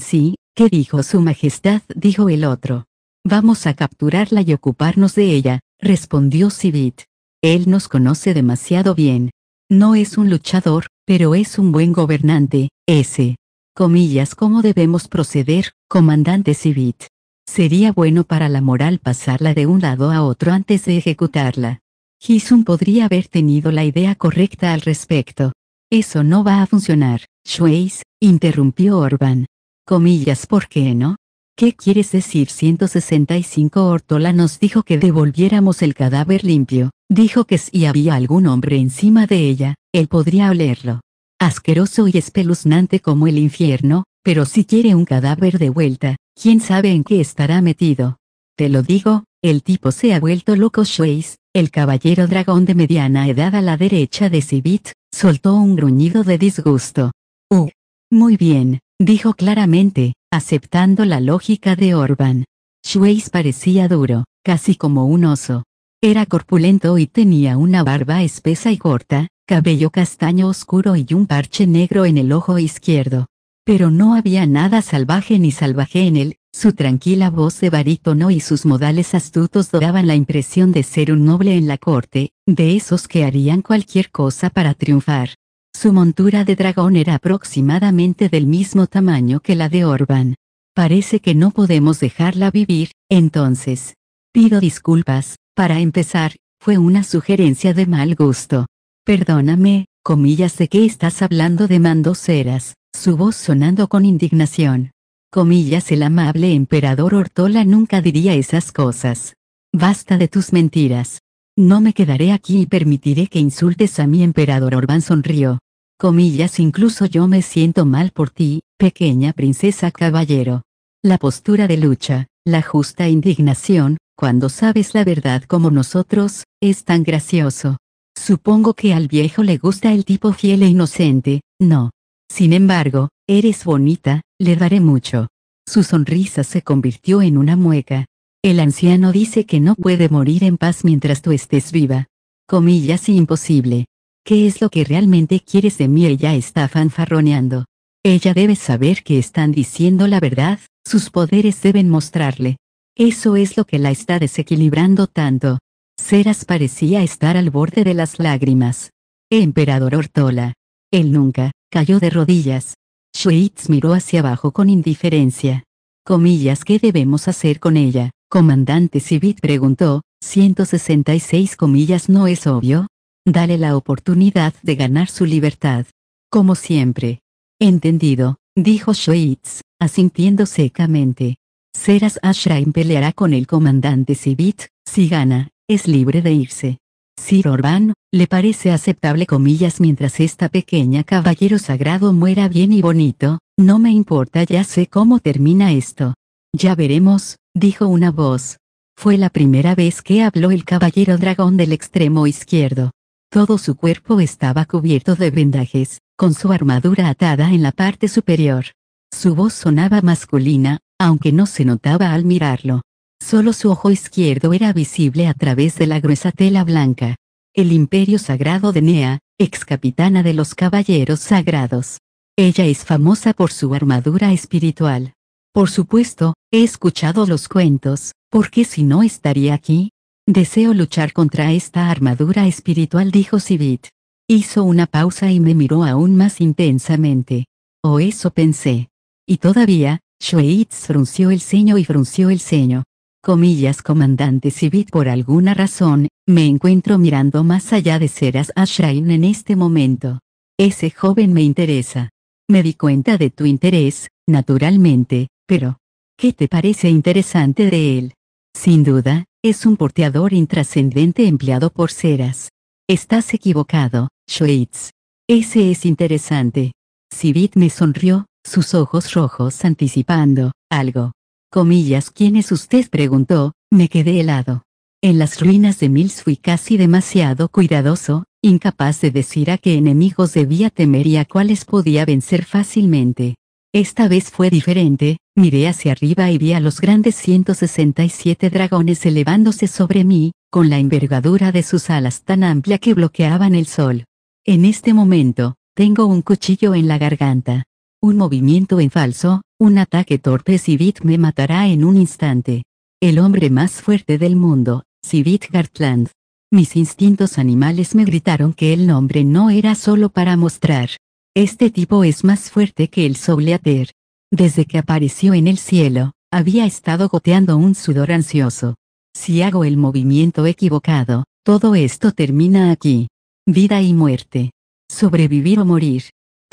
sí. que dijo su majestad, dijo el otro. Vamos a capturarla y ocuparnos de ella, respondió Civit. Él nos conoce demasiado bien, no es un luchador, pero es un buen gobernante, ese. Comillas, ¿cómo debemos proceder, comandante Civit? Sería bueno para la moral pasarla de un lado a otro antes de ejecutarla. Gisum podría haber tenido la idea correcta al respecto. Eso no va a funcionar, Schweiz, interrumpió Orban. Comillas, ¿por qué no? ¿Qué quieres decir? 165 Ortola nos dijo que devolviéramos el cadáver limpio. Dijo que si había algún hombre encima de ella, él podría olerlo. Asqueroso y espeluznante como el infierno, pero si quiere un cadáver de vuelta, quién sabe en qué estará metido. Te lo digo, el tipo se ha vuelto loco Schweiz, el caballero dragón de mediana edad a la derecha de Sibit, soltó un gruñido de disgusto. Uh. Muy bien, dijo claramente, aceptando la lógica de Orban. Schweiz parecía duro, casi como un oso. Era corpulento y tenía una barba espesa y corta, cabello castaño oscuro y un parche negro en el ojo izquierdo. Pero no había nada salvaje ni salvaje en él, su tranquila voz de barítono y sus modales astutos daban la impresión de ser un noble en la corte, de esos que harían cualquier cosa para triunfar. Su montura de dragón era aproximadamente del mismo tamaño que la de Orban. Parece que no podemos dejarla vivir, entonces. Pido disculpas, para empezar, fue una sugerencia de mal gusto. Perdóname, comillas de qué estás hablando de mandoceras, su voz sonando con indignación. Comillas el amable emperador Ortola nunca diría esas cosas. Basta de tus mentiras. No me quedaré aquí y permitiré que insultes a mi emperador Orbán sonrió. Comillas incluso yo me siento mal por ti, pequeña princesa caballero. La postura de lucha, la justa indignación, cuando sabes la verdad como nosotros, es tan gracioso. Supongo que al viejo le gusta el tipo fiel e inocente, ¿no? Sin embargo, eres bonita, le daré mucho. Su sonrisa se convirtió en una mueca. El anciano dice que no puede morir en paz mientras tú estés viva. Comillas imposible. ¿Qué es lo que realmente quieres de mí? Ella está fanfarroneando. Ella debe saber que están diciendo la verdad, sus poderes deben mostrarle. Eso es lo que la está desequilibrando tanto. Ceras parecía estar al borde de las lágrimas. Emperador Hortola. Él nunca, cayó de rodillas. Schweitz miró hacia abajo con indiferencia. Comillas, ¿qué debemos hacer con ella? Comandante Civit preguntó, 166 comillas, ¿no es obvio? Dale la oportunidad de ganar su libertad. Como siempre. Entendido, dijo Schweitz, asintiendo secamente. Seras Ashrain peleará con el comandante Sivit, si gana, es libre de irse. Sir Orban, le parece aceptable comillas mientras esta pequeña caballero sagrado muera bien y bonito, no me importa ya sé cómo termina esto. Ya veremos, dijo una voz. Fue la primera vez que habló el caballero dragón del extremo izquierdo. Todo su cuerpo estaba cubierto de vendajes, con su armadura atada en la parte superior. Su voz sonaba masculina, aunque no se notaba al mirarlo. Solo su ojo izquierdo era visible a través de la gruesa tela blanca. El imperio sagrado de Nea, ex capitana de los caballeros sagrados. Ella es famosa por su armadura espiritual. Por supuesto, he escuchado los cuentos, porque si no estaría aquí? Deseo luchar contra esta armadura espiritual, dijo Sibit. Hizo una pausa y me miró aún más intensamente. O oh, eso pensé. Y todavía, Schweitz frunció el ceño y frunció el ceño. Comillas comandante Civit por alguna razón, me encuentro mirando más allá de Seras a Shrine en este momento. Ese joven me interesa. Me di cuenta de tu interés, naturalmente, pero... ¿Qué te parece interesante de él? Sin duda, es un porteador intrascendente empleado por Seras. Estás equivocado, Schweitz. Ese es interesante. Civit me sonrió, sus ojos rojos anticipando, algo. Comillas, ¿quién es usted? preguntó, me quedé helado. En las ruinas de Mills fui casi demasiado cuidadoso, incapaz de decir a qué enemigos debía temer y a cuáles podía vencer fácilmente. Esta vez fue diferente, miré hacia arriba y vi a los grandes 167 dragones elevándose sobre mí, con la envergadura de sus alas tan amplia que bloqueaban el sol. En este momento, tengo un cuchillo en la garganta. Un movimiento en falso, un ataque torpe Civit me matará en un instante. El hombre más fuerte del mundo, Civit Gartland. Mis instintos animales me gritaron que el nombre no era solo para mostrar. Este tipo es más fuerte que el sobleater. Desde que apareció en el cielo, había estado goteando un sudor ansioso. Si hago el movimiento equivocado, todo esto termina aquí. Vida y muerte. Sobrevivir o morir.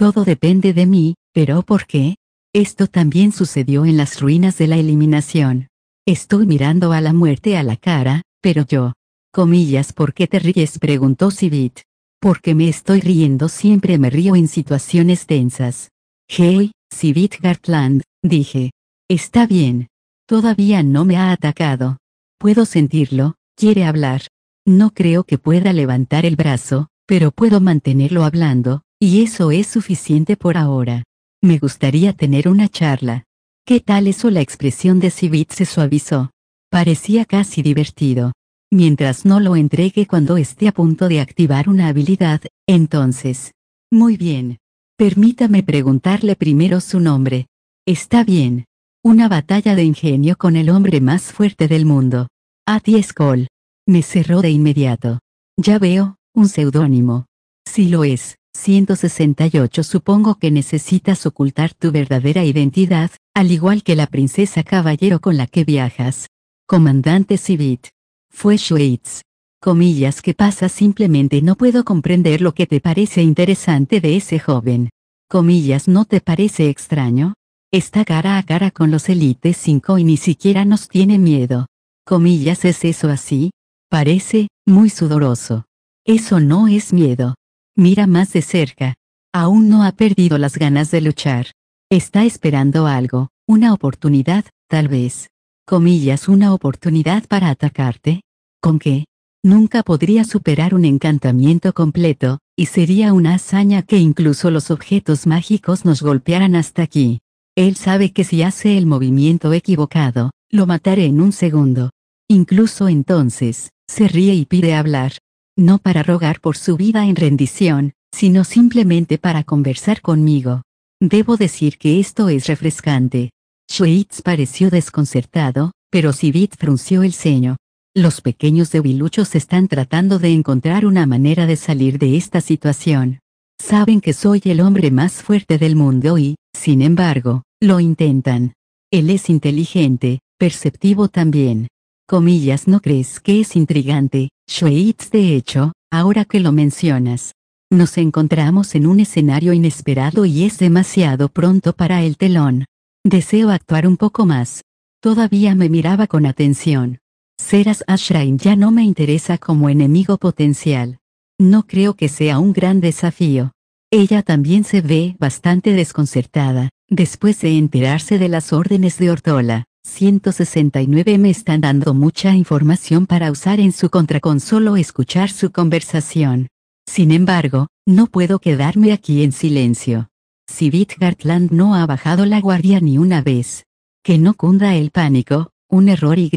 Todo depende de mí, pero ¿por qué? Esto también sucedió en las ruinas de la eliminación. Estoy mirando a la muerte a la cara, pero yo. Comillas, ¿por qué te ríes? preguntó Sibit. Porque me estoy riendo, siempre me río en situaciones tensas. Hey, Sibit Gartland, dije. Está bien. Todavía no me ha atacado. Puedo sentirlo, quiere hablar. No creo que pueda levantar el brazo, pero puedo mantenerlo hablando, y eso es suficiente por ahora. Me gustaría tener una charla. ¿Qué tal eso? La expresión de Civit se suavizó. Parecía casi divertido. Mientras no lo entregue cuando esté a punto de activar una habilidad, entonces. Muy bien. Permítame preguntarle primero su nombre. Está bien. Una batalla de ingenio con el hombre más fuerte del mundo. ti Skoll. Me cerró de inmediato. Ya veo, un seudónimo. Si lo es. 168 Supongo que necesitas ocultar tu verdadera identidad, al igual que la princesa caballero con la que viajas. Comandante Civit. Fue Schweitz. Comillas que pasa simplemente no puedo comprender lo que te parece interesante de ese joven. Comillas no te parece extraño. Está cara a cara con los elites 5 y ni siquiera nos tiene miedo. Comillas es eso así. Parece, muy sudoroso. Eso no es miedo mira más de cerca. Aún no ha perdido las ganas de luchar. Está esperando algo, una oportunidad, tal vez. Comillas, una oportunidad para atacarte. ¿Con qué? Nunca podría superar un encantamiento completo, y sería una hazaña que incluso los objetos mágicos nos golpearan hasta aquí. Él sabe que si hace el movimiento equivocado, lo mataré en un segundo. Incluso entonces, se ríe y pide hablar no para rogar por su vida en rendición, sino simplemente para conversar conmigo. Debo decir que esto es refrescante. Schweitz pareció desconcertado, pero Sivit frunció el ceño. Los pequeños debiluchos están tratando de encontrar una manera de salir de esta situación. Saben que soy el hombre más fuerte del mundo y, sin embargo, lo intentan. Él es inteligente, perceptivo también, Comillas, ¿no crees que es intrigante, Schweitz? De hecho, ahora que lo mencionas, nos encontramos en un escenario inesperado y es demasiado pronto para el telón. Deseo actuar un poco más. Todavía me miraba con atención. Seras Ashrain ya no me interesa como enemigo potencial. No creo que sea un gran desafío. Ella también se ve bastante desconcertada, después de enterarse de las órdenes de Ortola. 169 me están dando mucha información para usar en su contra con solo escuchar su conversación. Sin embargo, no puedo quedarme aquí en silencio. Si Bitgartland no ha bajado la guardia ni una vez. Que no cunda el pánico, un error y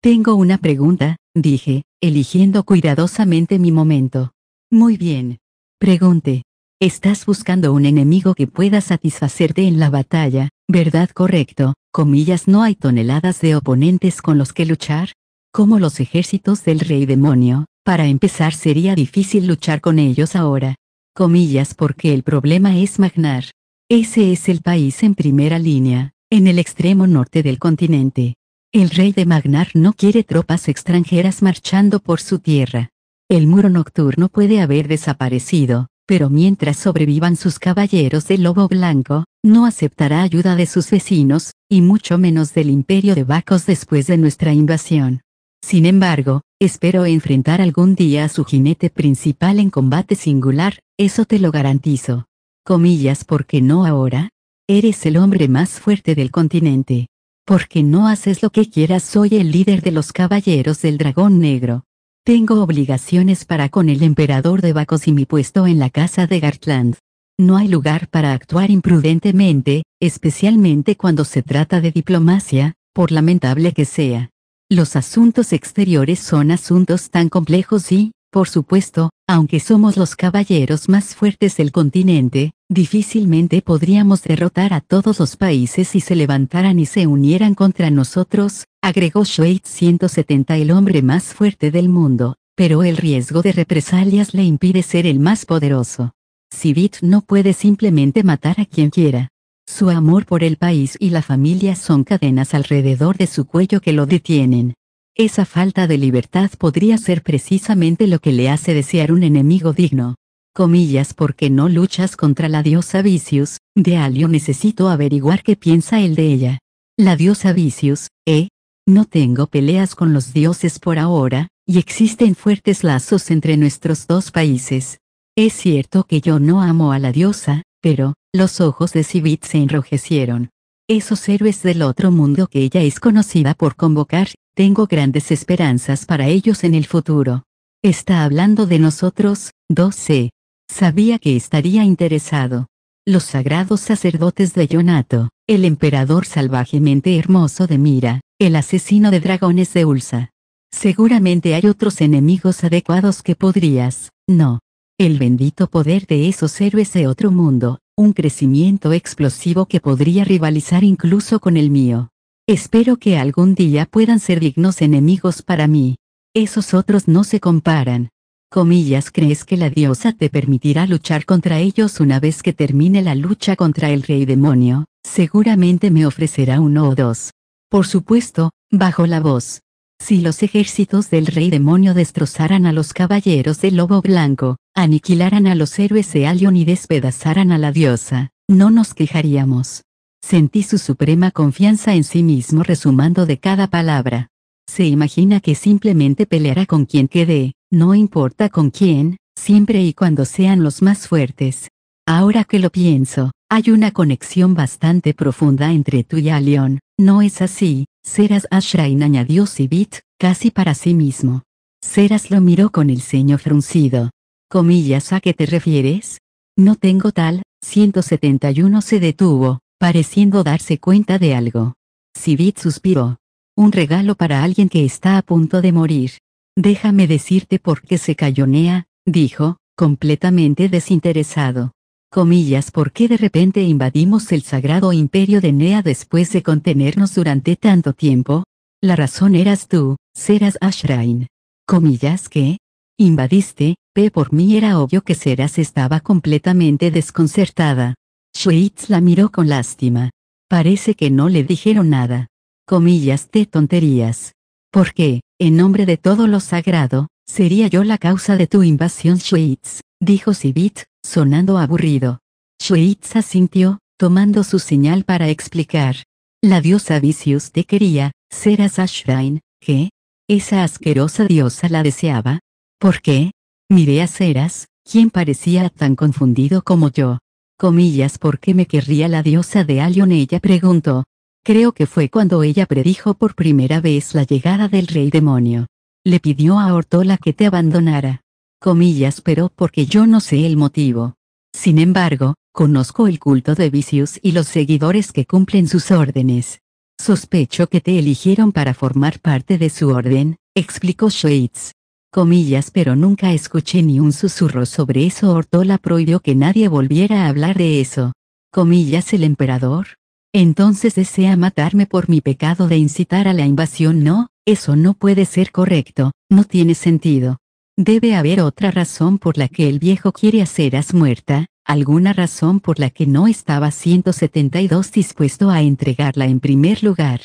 Tengo una pregunta, dije, eligiendo cuidadosamente mi momento. Muy bien. Pregunte. Estás buscando un enemigo que pueda satisfacerte en la batalla, ¿verdad correcto? comillas no hay toneladas de oponentes con los que luchar, como los ejércitos del rey demonio, para empezar sería difícil luchar con ellos ahora, comillas porque el problema es Magnar. Ese es el país en primera línea, en el extremo norte del continente. El rey de Magnar no quiere tropas extranjeras marchando por su tierra. El muro nocturno puede haber desaparecido, pero mientras sobrevivan sus caballeros del lobo blanco, no aceptará ayuda de sus vecinos, y mucho menos del imperio de Bacos después de nuestra invasión. Sin embargo, espero enfrentar algún día a su jinete principal en combate singular, eso te lo garantizo. Comillas porque no ahora. Eres el hombre más fuerte del continente. Porque no haces lo que quieras, soy el líder de los caballeros del dragón negro. Tengo obligaciones para con el emperador de Bacos y mi puesto en la casa de Gartland. No hay lugar para actuar imprudentemente, especialmente cuando se trata de diplomacia, por lamentable que sea. Los asuntos exteriores son asuntos tan complejos y, por supuesto, aunque somos los caballeros más fuertes del continente, difícilmente podríamos derrotar a todos los países si se levantaran y se unieran contra nosotros, agregó Schweit 170 el hombre más fuerte del mundo, pero el riesgo de represalias le impide ser el más poderoso. Civit no puede simplemente matar a quien quiera. Su amor por el país y la familia son cadenas alrededor de su cuello que lo detienen. Esa falta de libertad podría ser precisamente lo que le hace desear un enemigo digno. Comillas porque no luchas contra la diosa Vicius, de Alio necesito averiguar qué piensa él de ella. La diosa Vicius, ¿eh? no tengo peleas con los dioses por ahora, y existen fuertes lazos entre nuestros dos países. Es cierto que yo no amo a la diosa, pero, los ojos de Sibit se enrojecieron. Esos héroes del otro mundo que ella es conocida por convocar, tengo grandes esperanzas para ellos en el futuro. Está hablando de nosotros, 12. Sabía que estaría interesado. Los sagrados sacerdotes de Yonato, el emperador salvajemente hermoso de Mira, el asesino de dragones de Ulsa. Seguramente hay otros enemigos adecuados que podrías, no. El bendito poder de esos héroes de otro mundo, un crecimiento explosivo que podría rivalizar incluso con el mío. Espero que algún día puedan ser dignos enemigos para mí. Esos otros no se comparan. Comillas, ¿crees que la diosa te permitirá luchar contra ellos una vez que termine la lucha contra el rey demonio? Seguramente me ofrecerá uno o dos por supuesto, bajo la voz. Si los ejércitos del rey demonio destrozaran a los caballeros del lobo blanco, aniquilaran a los héroes de Alion y despedazaran a la diosa, no nos quejaríamos. Sentí su suprema confianza en sí mismo resumando de cada palabra. Se imagina que simplemente peleará con quien quede, no importa con quién, siempre y cuando sean los más fuertes. Ahora que lo pienso, hay una conexión bastante profunda entre tú y Alion, no es así, Seras Ashrain añadió Sibit, casi para sí mismo. Seras lo miró con el ceño fruncido. Comillas, ¿a qué te refieres? No tengo tal, 171 se detuvo, pareciendo darse cuenta de algo. Sibit suspiró. Un regalo para alguien que está a punto de morir. Déjame decirte por qué se callonea, dijo, completamente desinteresado comillas, ¿por qué de repente invadimos el sagrado imperio de Nea después de contenernos durante tanto tiempo? La razón eras tú, Seras Ashrain. Comillas ¿Qué? invadiste, P por mí era obvio que Seras estaba completamente desconcertada. Schweitz la miró con lástima. Parece que no le dijeron nada. Comillas de tonterías. ¿Por qué, en nombre de todo lo sagrado, sería yo la causa de tu invasión Schweitz dijo Sibit, sonando aburrido. Shweitz asintió, tomando su señal para explicar. La diosa Vicius te quería, Seras Ashrain, ¿qué? ¿Esa asquerosa diosa la deseaba? ¿Por qué? Miré a Seras, quien parecía tan confundido como yo. Comillas, ¿por qué me querría la diosa de Alion? Ella preguntó. Creo que fue cuando ella predijo por primera vez la llegada del rey demonio. Le pidió a Ortola que te abandonara comillas pero porque yo no sé el motivo. Sin embargo, conozco el culto de Vicius y los seguidores que cumplen sus órdenes. Sospecho que te eligieron para formar parte de su orden, explicó Schweitz. Comillas pero nunca escuché ni un susurro sobre eso Ortola prohibió que nadie volviera a hablar de eso. Comillas el emperador. Entonces desea matarme por mi pecado de incitar a la invasión no, eso no puede ser correcto, no tiene sentido. Debe haber otra razón por la que el viejo quiere hacer muerta, alguna razón por la que no estaba 172 dispuesto a entregarla en primer lugar.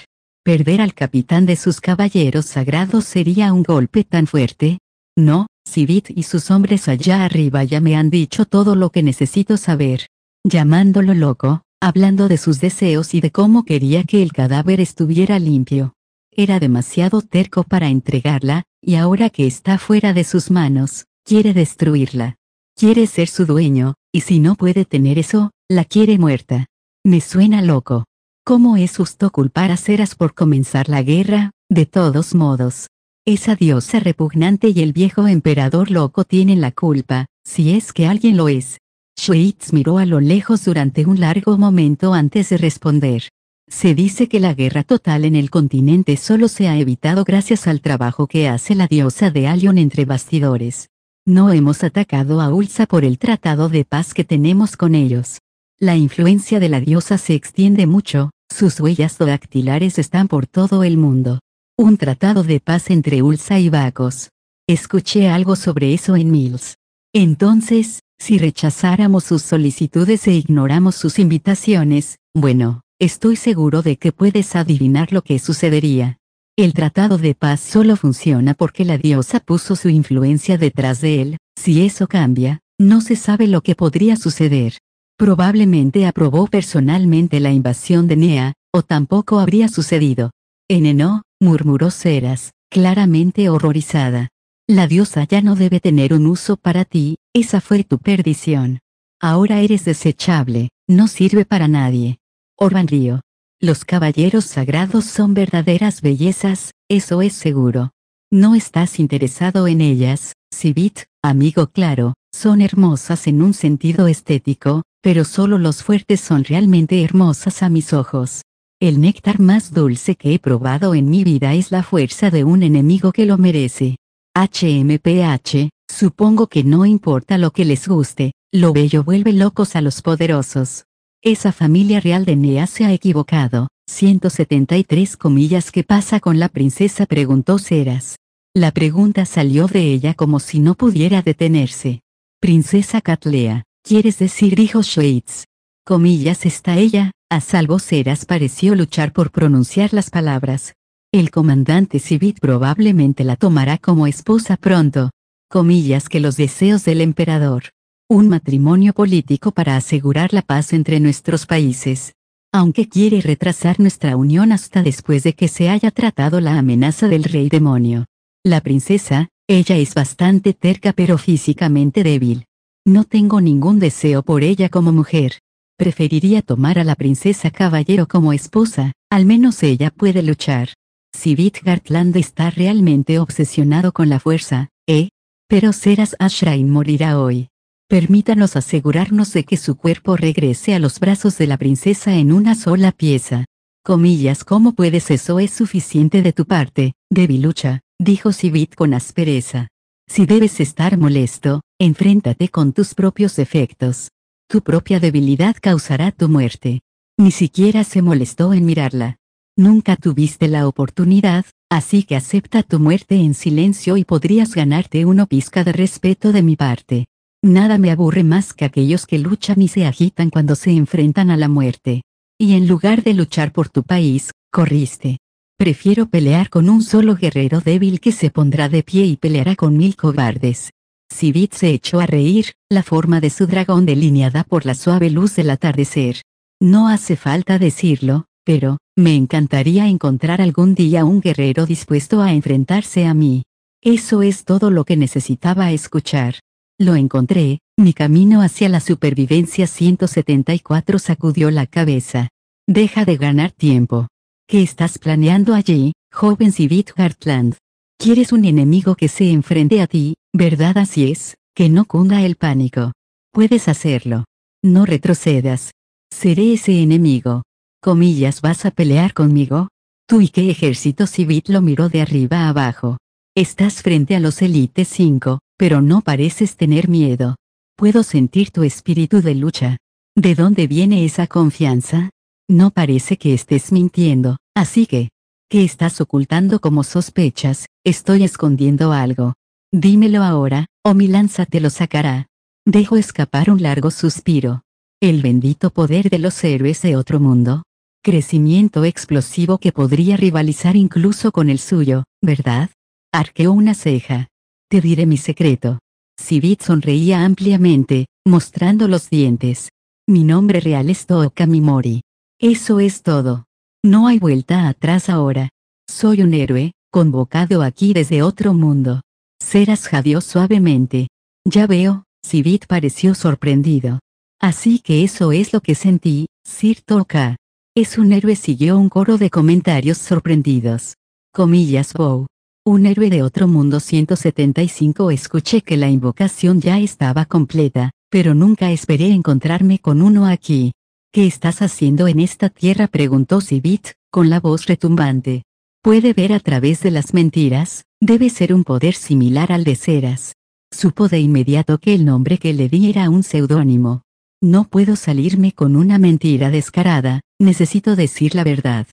Perder al capitán de sus caballeros sagrados sería un golpe tan fuerte. No, Civit y sus hombres allá arriba ya me han dicho todo lo que necesito saber. Llamándolo loco, hablando de sus deseos y de cómo quería que el cadáver estuviera limpio. Era demasiado terco para entregarla, y ahora que está fuera de sus manos, quiere destruirla. Quiere ser su dueño, y si no puede tener eso, la quiere muerta. Me suena loco. ¿Cómo es justo culpar a Ceras por comenzar la guerra? De todos modos. Esa diosa repugnante y el viejo emperador loco tienen la culpa, si es que alguien lo es. Schweitz miró a lo lejos durante un largo momento antes de responder. Se dice que la guerra total en el continente solo se ha evitado gracias al trabajo que hace la diosa de Alion entre bastidores. No hemos atacado a Ulsa por el tratado de paz que tenemos con ellos. La influencia de la diosa se extiende mucho, sus huellas dactilares están por todo el mundo. Un tratado de paz entre Ulsa y Bacos. Escuché algo sobre eso en Mills. Entonces, si rechazáramos sus solicitudes e ignoramos sus invitaciones, bueno, Estoy seguro de que puedes adivinar lo que sucedería. El tratado de paz solo funciona porque la diosa puso su influencia detrás de él, si eso cambia, no se sabe lo que podría suceder. Probablemente aprobó personalmente la invasión de Nea, o tampoco habría sucedido. «Eneno», murmuró Ceras, claramente horrorizada. La diosa ya no debe tener un uso para ti, esa fue tu perdición. Ahora eres desechable, no sirve para nadie. Orban Río. Los caballeros sagrados son verdaderas bellezas, eso es seguro. No estás interesado en ellas, Sibit, amigo claro, son hermosas en un sentido estético, pero solo los fuertes son realmente hermosas a mis ojos. El néctar más dulce que he probado en mi vida es la fuerza de un enemigo que lo merece. HMPH, supongo que no importa lo que les guste, lo bello vuelve locos a los poderosos. Esa familia real de Nea se ha equivocado. 173 comillas ¿Qué pasa con la princesa? preguntó Ceras. La pregunta salió de ella como si no pudiera detenerse. Princesa Catlea, ¿quieres decir? dijo Schweitz. Comillas está ella, a salvo Ceras pareció luchar por pronunciar las palabras. El comandante Civit probablemente la tomará como esposa pronto. Comillas que los deseos del emperador un matrimonio político para asegurar la paz entre nuestros países. Aunque quiere retrasar nuestra unión hasta después de que se haya tratado la amenaza del rey demonio. La princesa, ella es bastante terca pero físicamente débil. No tengo ningún deseo por ella como mujer. Preferiría tomar a la princesa caballero como esposa, al menos ella puede luchar. Si Vidgardland está realmente obsesionado con la fuerza, ¿eh? Pero Seras Ashrain morirá hoy. Permítanos asegurarnos de que su cuerpo regrese a los brazos de la princesa en una sola pieza. Comillas, ¿cómo puedes? Eso es suficiente de tu parte, debilucha, dijo Sivit con aspereza. Si debes estar molesto, enfréntate con tus propios efectos. Tu propia debilidad causará tu muerte. Ni siquiera se molestó en mirarla. Nunca tuviste la oportunidad, así que acepta tu muerte en silencio y podrías ganarte una pizca de respeto de mi parte. Nada me aburre más que aquellos que luchan y se agitan cuando se enfrentan a la muerte. Y en lugar de luchar por tu país, corriste. Prefiero pelear con un solo guerrero débil que se pondrá de pie y peleará con mil cobardes. Sibit se echó a reír, la forma de su dragón delineada por la suave luz del atardecer. No hace falta decirlo, pero, me encantaría encontrar algún día un guerrero dispuesto a enfrentarse a mí. Eso es todo lo que necesitaba escuchar. Lo encontré, mi camino hacia la supervivencia 174 sacudió la cabeza. Deja de ganar tiempo. ¿Qué estás planeando allí, joven Civit Heartland? Quieres un enemigo que se enfrente a ti, ¿verdad así es? Que no cunda el pánico. Puedes hacerlo. No retrocedas. Seré ese enemigo. Comillas, ¿vas a pelear conmigo? Tú y qué ejército Civit? lo miró de arriba abajo. Estás frente a los Elites 5, pero no pareces tener miedo. Puedo sentir tu espíritu de lucha. ¿De dónde viene esa confianza? No parece que estés mintiendo, así que... ¿Qué estás ocultando como sospechas? Estoy escondiendo algo. Dímelo ahora, o mi lanza te lo sacará. Dejo escapar un largo suspiro. El bendito poder de los héroes de otro mundo. Crecimiento explosivo que podría rivalizar incluso con el suyo, ¿verdad? Arqueó una ceja. Te diré mi secreto. Sibit sonreía ampliamente, mostrando los dientes. Mi nombre real es Tokamimori. Mimori. Eso es todo. No hay vuelta atrás ahora. Soy un héroe, convocado aquí desde otro mundo. Seras jadeó suavemente. Ya veo, Sibit pareció sorprendido. Así que eso es lo que sentí, Sir Toka. Es un héroe siguió un coro de comentarios sorprendidos. Comillas wow un héroe de otro mundo 175 escuché que la invocación ya estaba completa, pero nunca esperé encontrarme con uno aquí. ¿Qué estás haciendo en esta tierra? preguntó Sibit, con la voz retumbante. Puede ver a través de las mentiras, debe ser un poder similar al de Ceras. Supo de inmediato que el nombre que le di era un seudónimo. No puedo salirme con una mentira descarada, necesito decir la verdad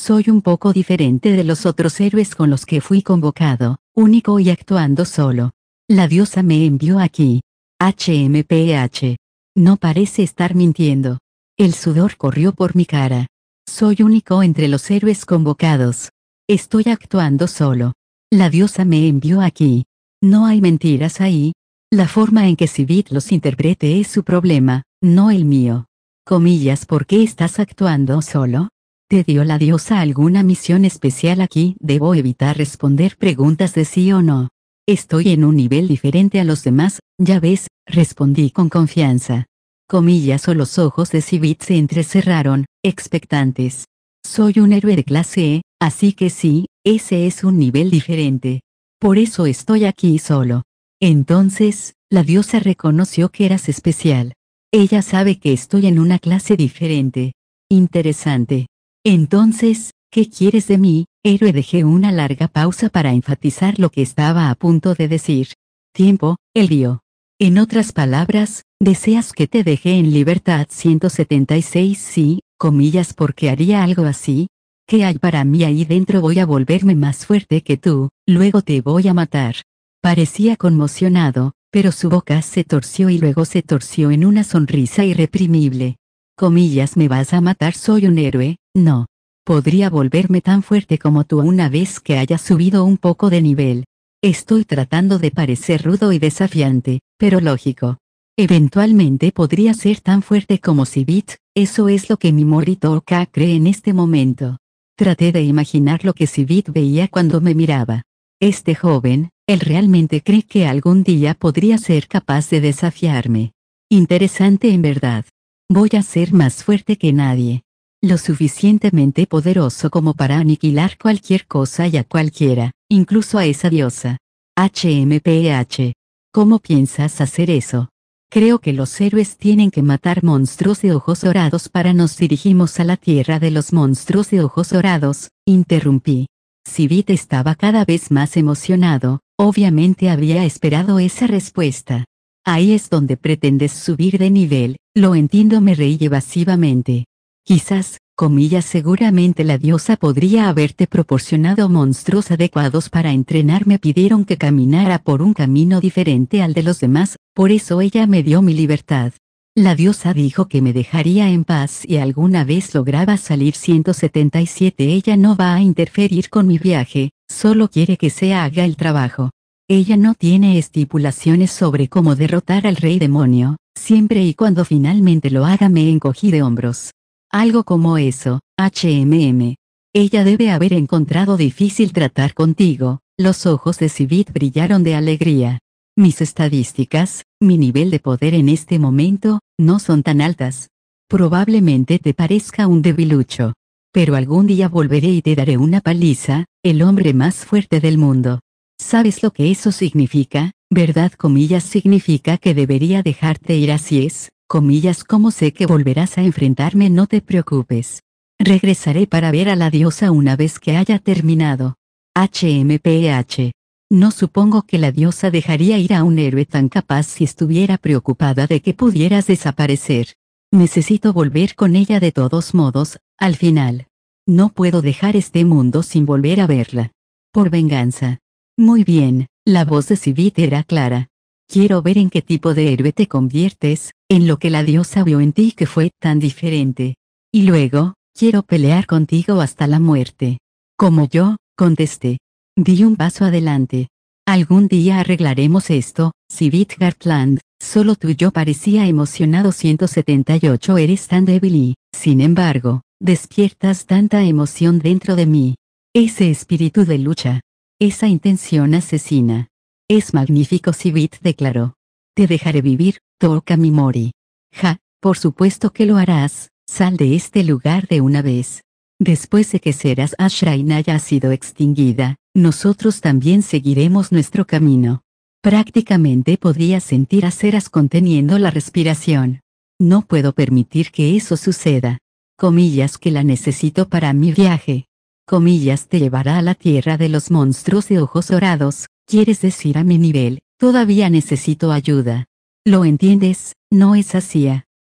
soy un poco diferente de los otros héroes con los que fui convocado, único y actuando solo. La diosa me envió aquí. HMPH. No parece estar mintiendo. El sudor corrió por mi cara. Soy único entre los héroes convocados. Estoy actuando solo. La diosa me envió aquí. No hay mentiras ahí. La forma en que Civit los interprete es su problema, no el mío. Comillas, ¿por qué estás actuando solo? ¿Te dio la diosa alguna misión especial aquí? Debo evitar responder preguntas de sí o no. Estoy en un nivel diferente a los demás, ya ves, respondí con confianza. Comillas o los ojos de Civit se entrecerraron, expectantes. Soy un héroe de clase E, así que sí, ese es un nivel diferente. Por eso estoy aquí solo. Entonces, la diosa reconoció que eras especial. Ella sabe que estoy en una clase diferente. Interesante. Entonces, ¿qué quieres de mí, héroe? Dejé una larga pausa para enfatizar lo que estaba a punto de decir. Tiempo, el vio. En otras palabras, deseas que te deje en libertad 176 sí, comillas porque haría algo así. ¿Qué hay para mí ahí dentro? Voy a volverme más fuerte que tú, luego te voy a matar. Parecía conmocionado, pero su boca se torció y luego se torció en una sonrisa irreprimible. Comillas, me vas a matar, soy un héroe, no. Podría volverme tan fuerte como tú una vez que haya subido un poco de nivel. Estoy tratando de parecer rudo y desafiante, pero lógico. Eventualmente podría ser tan fuerte como Sibit, eso es lo que mi morito K cree en este momento. Traté de imaginar lo que Sibit veía cuando me miraba. Este joven, él realmente cree que algún día podría ser capaz de desafiarme. Interesante en verdad. Voy a ser más fuerte que nadie lo suficientemente poderoso como para aniquilar cualquier cosa y a cualquiera, incluso a esa diosa. HMPH. ¿Cómo piensas hacer eso? Creo que los héroes tienen que matar monstruos de ojos dorados para nos dirigimos a la tierra de los monstruos de ojos dorados, interrumpí. Si estaba cada vez más emocionado, obviamente había esperado esa respuesta. Ahí es donde pretendes subir de nivel, lo entiendo me reí evasivamente. Quizás, comillas seguramente la diosa podría haberte proporcionado monstruos adecuados para entrenarme pidieron que caminara por un camino diferente al de los demás, por eso ella me dio mi libertad. La diosa dijo que me dejaría en paz y alguna vez lograba salir 177 ella no va a interferir con mi viaje, solo quiere que se haga el trabajo. Ella no tiene estipulaciones sobre cómo derrotar al rey demonio, siempre y cuando finalmente lo haga me encogí de hombros. Algo como eso, HMM. Ella debe haber encontrado difícil tratar contigo. Los ojos de Civit brillaron de alegría. Mis estadísticas, mi nivel de poder en este momento, no son tan altas. Probablemente te parezca un debilucho. Pero algún día volveré y te daré una paliza, el hombre más fuerte del mundo. ¿Sabes lo que eso significa? ¿Verdad? Comillas significa que debería dejarte ir así es, comillas como sé que volverás a enfrentarme no te preocupes. Regresaré para ver a la diosa una vez que haya terminado. HMPH. No supongo que la diosa dejaría ir a un héroe tan capaz si estuviera preocupada de que pudieras desaparecer. Necesito volver con ella de todos modos, al final. No puedo dejar este mundo sin volver a verla. Por venganza. Muy bien, la voz de Civit era clara. Quiero ver en qué tipo de héroe te conviertes, en lo que la diosa vio en ti que fue tan diferente. Y luego, quiero pelear contigo hasta la muerte. Como yo, contesté. Di un paso adelante. Algún día arreglaremos esto, si Gartland, solo tú yo parecía emocionado 178 eres tan débil y, sin embargo, despiertas tanta emoción dentro de mí. Ese espíritu de lucha. Esa intención asesina. Es magnífico sibit declaró. Te dejaré vivir, Toca Mimori. Ja, por supuesto que lo harás, sal de este lugar de una vez. Después de que Seras Ashrain haya sido extinguida, nosotros también seguiremos nuestro camino. Prácticamente podía sentir a Seras conteniendo la respiración. No puedo permitir que eso suceda. Comillas que la necesito para mi viaje. Comillas te llevará a la tierra de los monstruos de ojos dorados, quieres decir a mi nivel, todavía necesito ayuda. ¿Lo entiendes? No es así.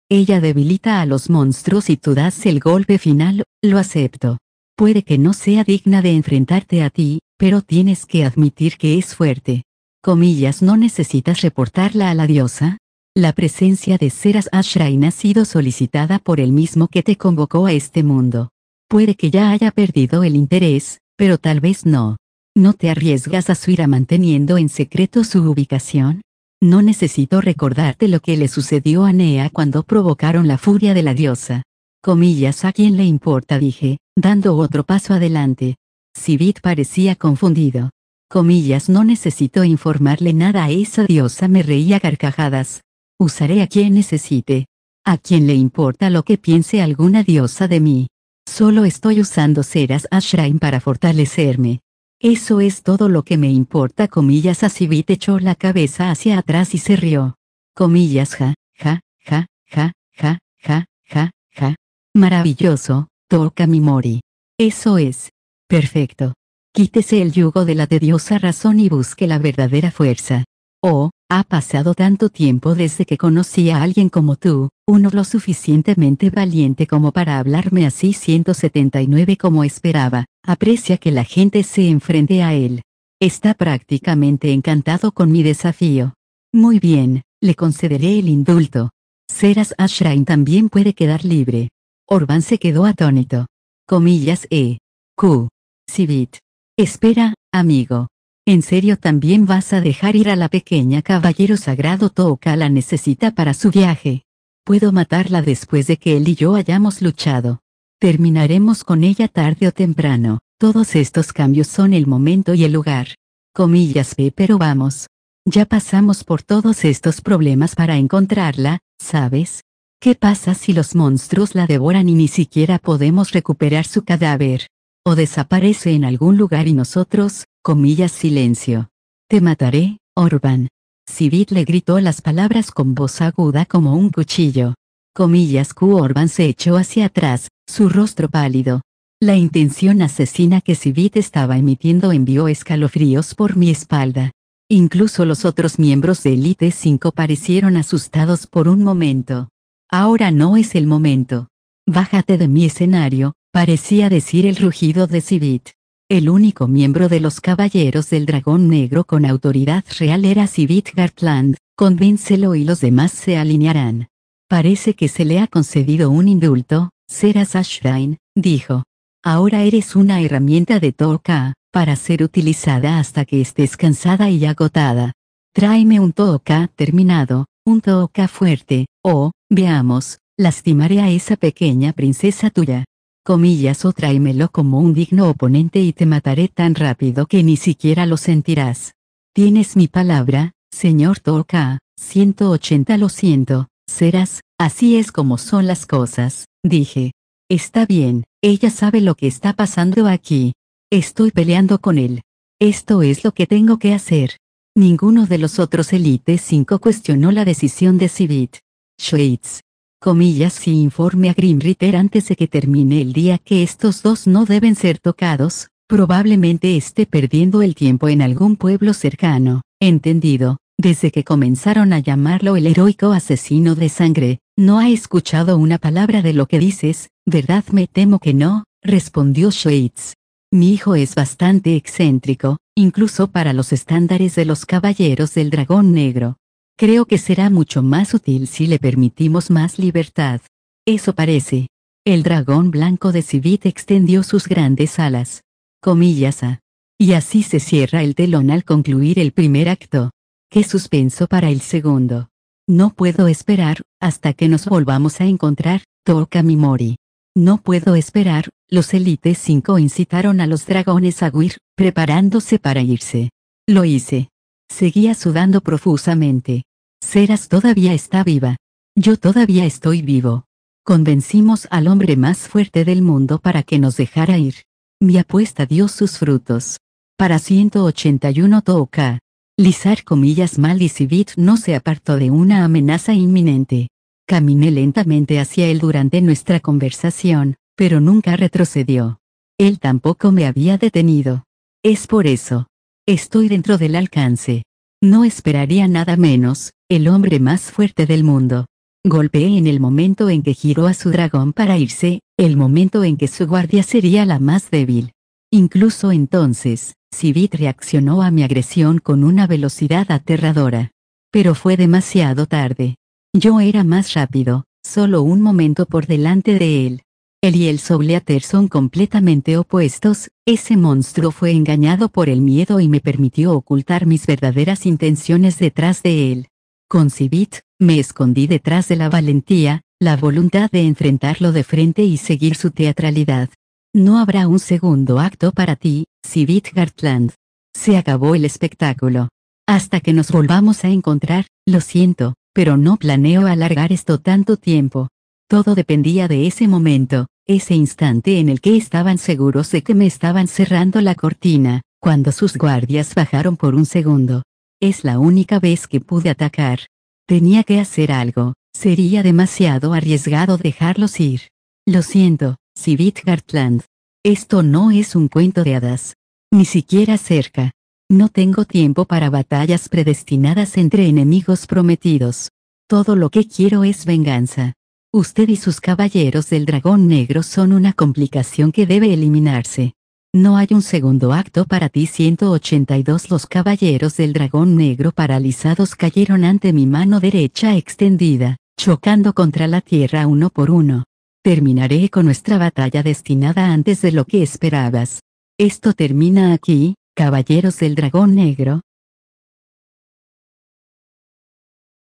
Ella debilita a los monstruos y tú das el golpe final, lo acepto. Puede que no sea digna de enfrentarte a ti, pero tienes que admitir que es fuerte. Comillas no necesitas reportarla a la diosa. La presencia de Seras Ashrain ha sido solicitada por el mismo que te convocó a este mundo. Puede que ya haya perdido el interés, pero tal vez no. ¿No te arriesgas a su ira manteniendo en secreto su ubicación? No necesito recordarte lo que le sucedió a Nea cuando provocaron la furia de la diosa. Comillas a quién le importa dije, dando otro paso adelante. Sibit parecía confundido. Comillas no necesito informarle nada a esa diosa me reía carcajadas. Usaré a quien necesite. A quien le importa lo que piense alguna diosa de mí. Solo estoy usando ceras Shrine para fortalecerme. Eso es todo lo que me importa, comillas. Asibit echó la cabeza hacia atrás y se rió. Comillas, ja, ja, ja, ja, ja, ja, ja, ja. Maravilloso, toca mi mori. Eso es. Perfecto. Quítese el yugo de la tediosa razón y busque la verdadera fuerza. Oh, ha pasado tanto tiempo desde que conocí a alguien como tú, uno lo suficientemente valiente como para hablarme así 179 como esperaba, aprecia que la gente se enfrente a él. Está prácticamente encantado con mi desafío. Muy bien, le concederé el indulto. Seras Ashrain también puede quedar libre. Orban se quedó atónito. Comillas E. Q. Civit. Espera, amigo. ¿En serio también vas a dejar ir a la pequeña caballero sagrado Toka la necesita para su viaje? Puedo matarla después de que él y yo hayamos luchado. Terminaremos con ella tarde o temprano. Todos estos cambios son el momento y el lugar. Comillas P, pero vamos. Ya pasamos por todos estos problemas para encontrarla, ¿sabes? ¿Qué pasa si los monstruos la devoran y ni siquiera podemos recuperar su cadáver? ¿O desaparece en algún lugar y nosotros, comillas silencio. Te mataré, Orban. Civit le gritó las palabras con voz aguda como un cuchillo. Comillas Q Orban se echó hacia atrás, su rostro pálido. La intención asesina que Civit estaba emitiendo envió escalofríos por mi espalda. Incluso los otros miembros de Elite 5 parecieron asustados por un momento. Ahora no es el momento. Bájate de mi escenario, parecía decir el rugido de Civit. El único miembro de los Caballeros del Dragón Negro con autoridad real era Sivit convéncelo y los demás se alinearán. Parece que se le ha concedido un indulto, Seras Ashrain, dijo. Ahora eres una herramienta de Toka, para ser utilizada hasta que estés cansada y agotada. Tráeme un Toka terminado, un Toka fuerte, o, oh, veamos, lastimaré a esa pequeña princesa tuya comillas o tráemelo como un digno oponente y te mataré tan rápido que ni siquiera lo sentirás. Tienes mi palabra, señor Torca, 180 lo siento, serás, así es como son las cosas, dije. Está bien, ella sabe lo que está pasando aquí. Estoy peleando con él. Esto es lo que tengo que hacer. Ninguno de los otros élites 5 cuestionó la decisión de Civit. Schweitz, comillas y informe a Grim antes de que termine el día que estos dos no deben ser tocados, probablemente esté perdiendo el tiempo en algún pueblo cercano, entendido, desde que comenzaron a llamarlo el heroico asesino de sangre, no ha escuchado una palabra de lo que dices, ¿verdad? Me temo que no, respondió Schweitz. Mi hijo es bastante excéntrico, incluso para los estándares de los caballeros del dragón negro. Creo que será mucho más útil si le permitimos más libertad. Eso parece. El dragón blanco de Civit extendió sus grandes alas. Comillas a. Y así se cierra el telón al concluir el primer acto. Qué suspenso para el segundo. No puedo esperar, hasta que nos volvamos a encontrar, Toka Mimori. No puedo esperar, los élites 5 incitaron a los dragones a huir, preparándose para irse. Lo hice. Seguía sudando profusamente. Ceras todavía está viva. Yo todavía estoy vivo. Convencimos al hombre más fuerte del mundo para que nos dejara ir. Mi apuesta dio sus frutos. Para 181 toca. Lizar comillas mal y no se apartó de una amenaza inminente. Caminé lentamente hacia él durante nuestra conversación, pero nunca retrocedió. Él tampoco me había detenido. Es por eso, Estoy dentro del alcance. No esperaría nada menos, el hombre más fuerte del mundo. Golpeé en el momento en que giró a su dragón para irse, el momento en que su guardia sería la más débil. Incluso entonces, Civit reaccionó a mi agresión con una velocidad aterradora. Pero fue demasiado tarde. Yo era más rápido, solo un momento por delante de él. Él y el Soleater son completamente opuestos, ese monstruo fue engañado por el miedo y me permitió ocultar mis verdaderas intenciones detrás de él. Con Civit, me escondí detrás de la valentía, la voluntad de enfrentarlo de frente y seguir su teatralidad. No habrá un segundo acto para ti, Civit Gartland. Se acabó el espectáculo. Hasta que nos volvamos a encontrar, lo siento, pero no planeo alargar esto tanto tiempo. Todo dependía de ese momento, ese instante en el que estaban seguros de que me estaban cerrando la cortina, cuando sus guardias bajaron por un segundo. Es la única vez que pude atacar. Tenía que hacer algo, sería demasiado arriesgado dejarlos ir. Lo siento, Civit Gartland. Esto no es un cuento de hadas. Ni siquiera cerca. No tengo tiempo para batallas predestinadas entre enemigos prometidos. Todo lo que quiero es venganza. Usted y sus caballeros del dragón negro son una complicación que debe eliminarse. No hay un segundo acto para ti 182 Los caballeros del dragón negro paralizados cayeron ante mi mano derecha extendida, chocando contra la tierra uno por uno. Terminaré con nuestra batalla destinada antes de lo que esperabas. Esto termina aquí, caballeros del dragón negro,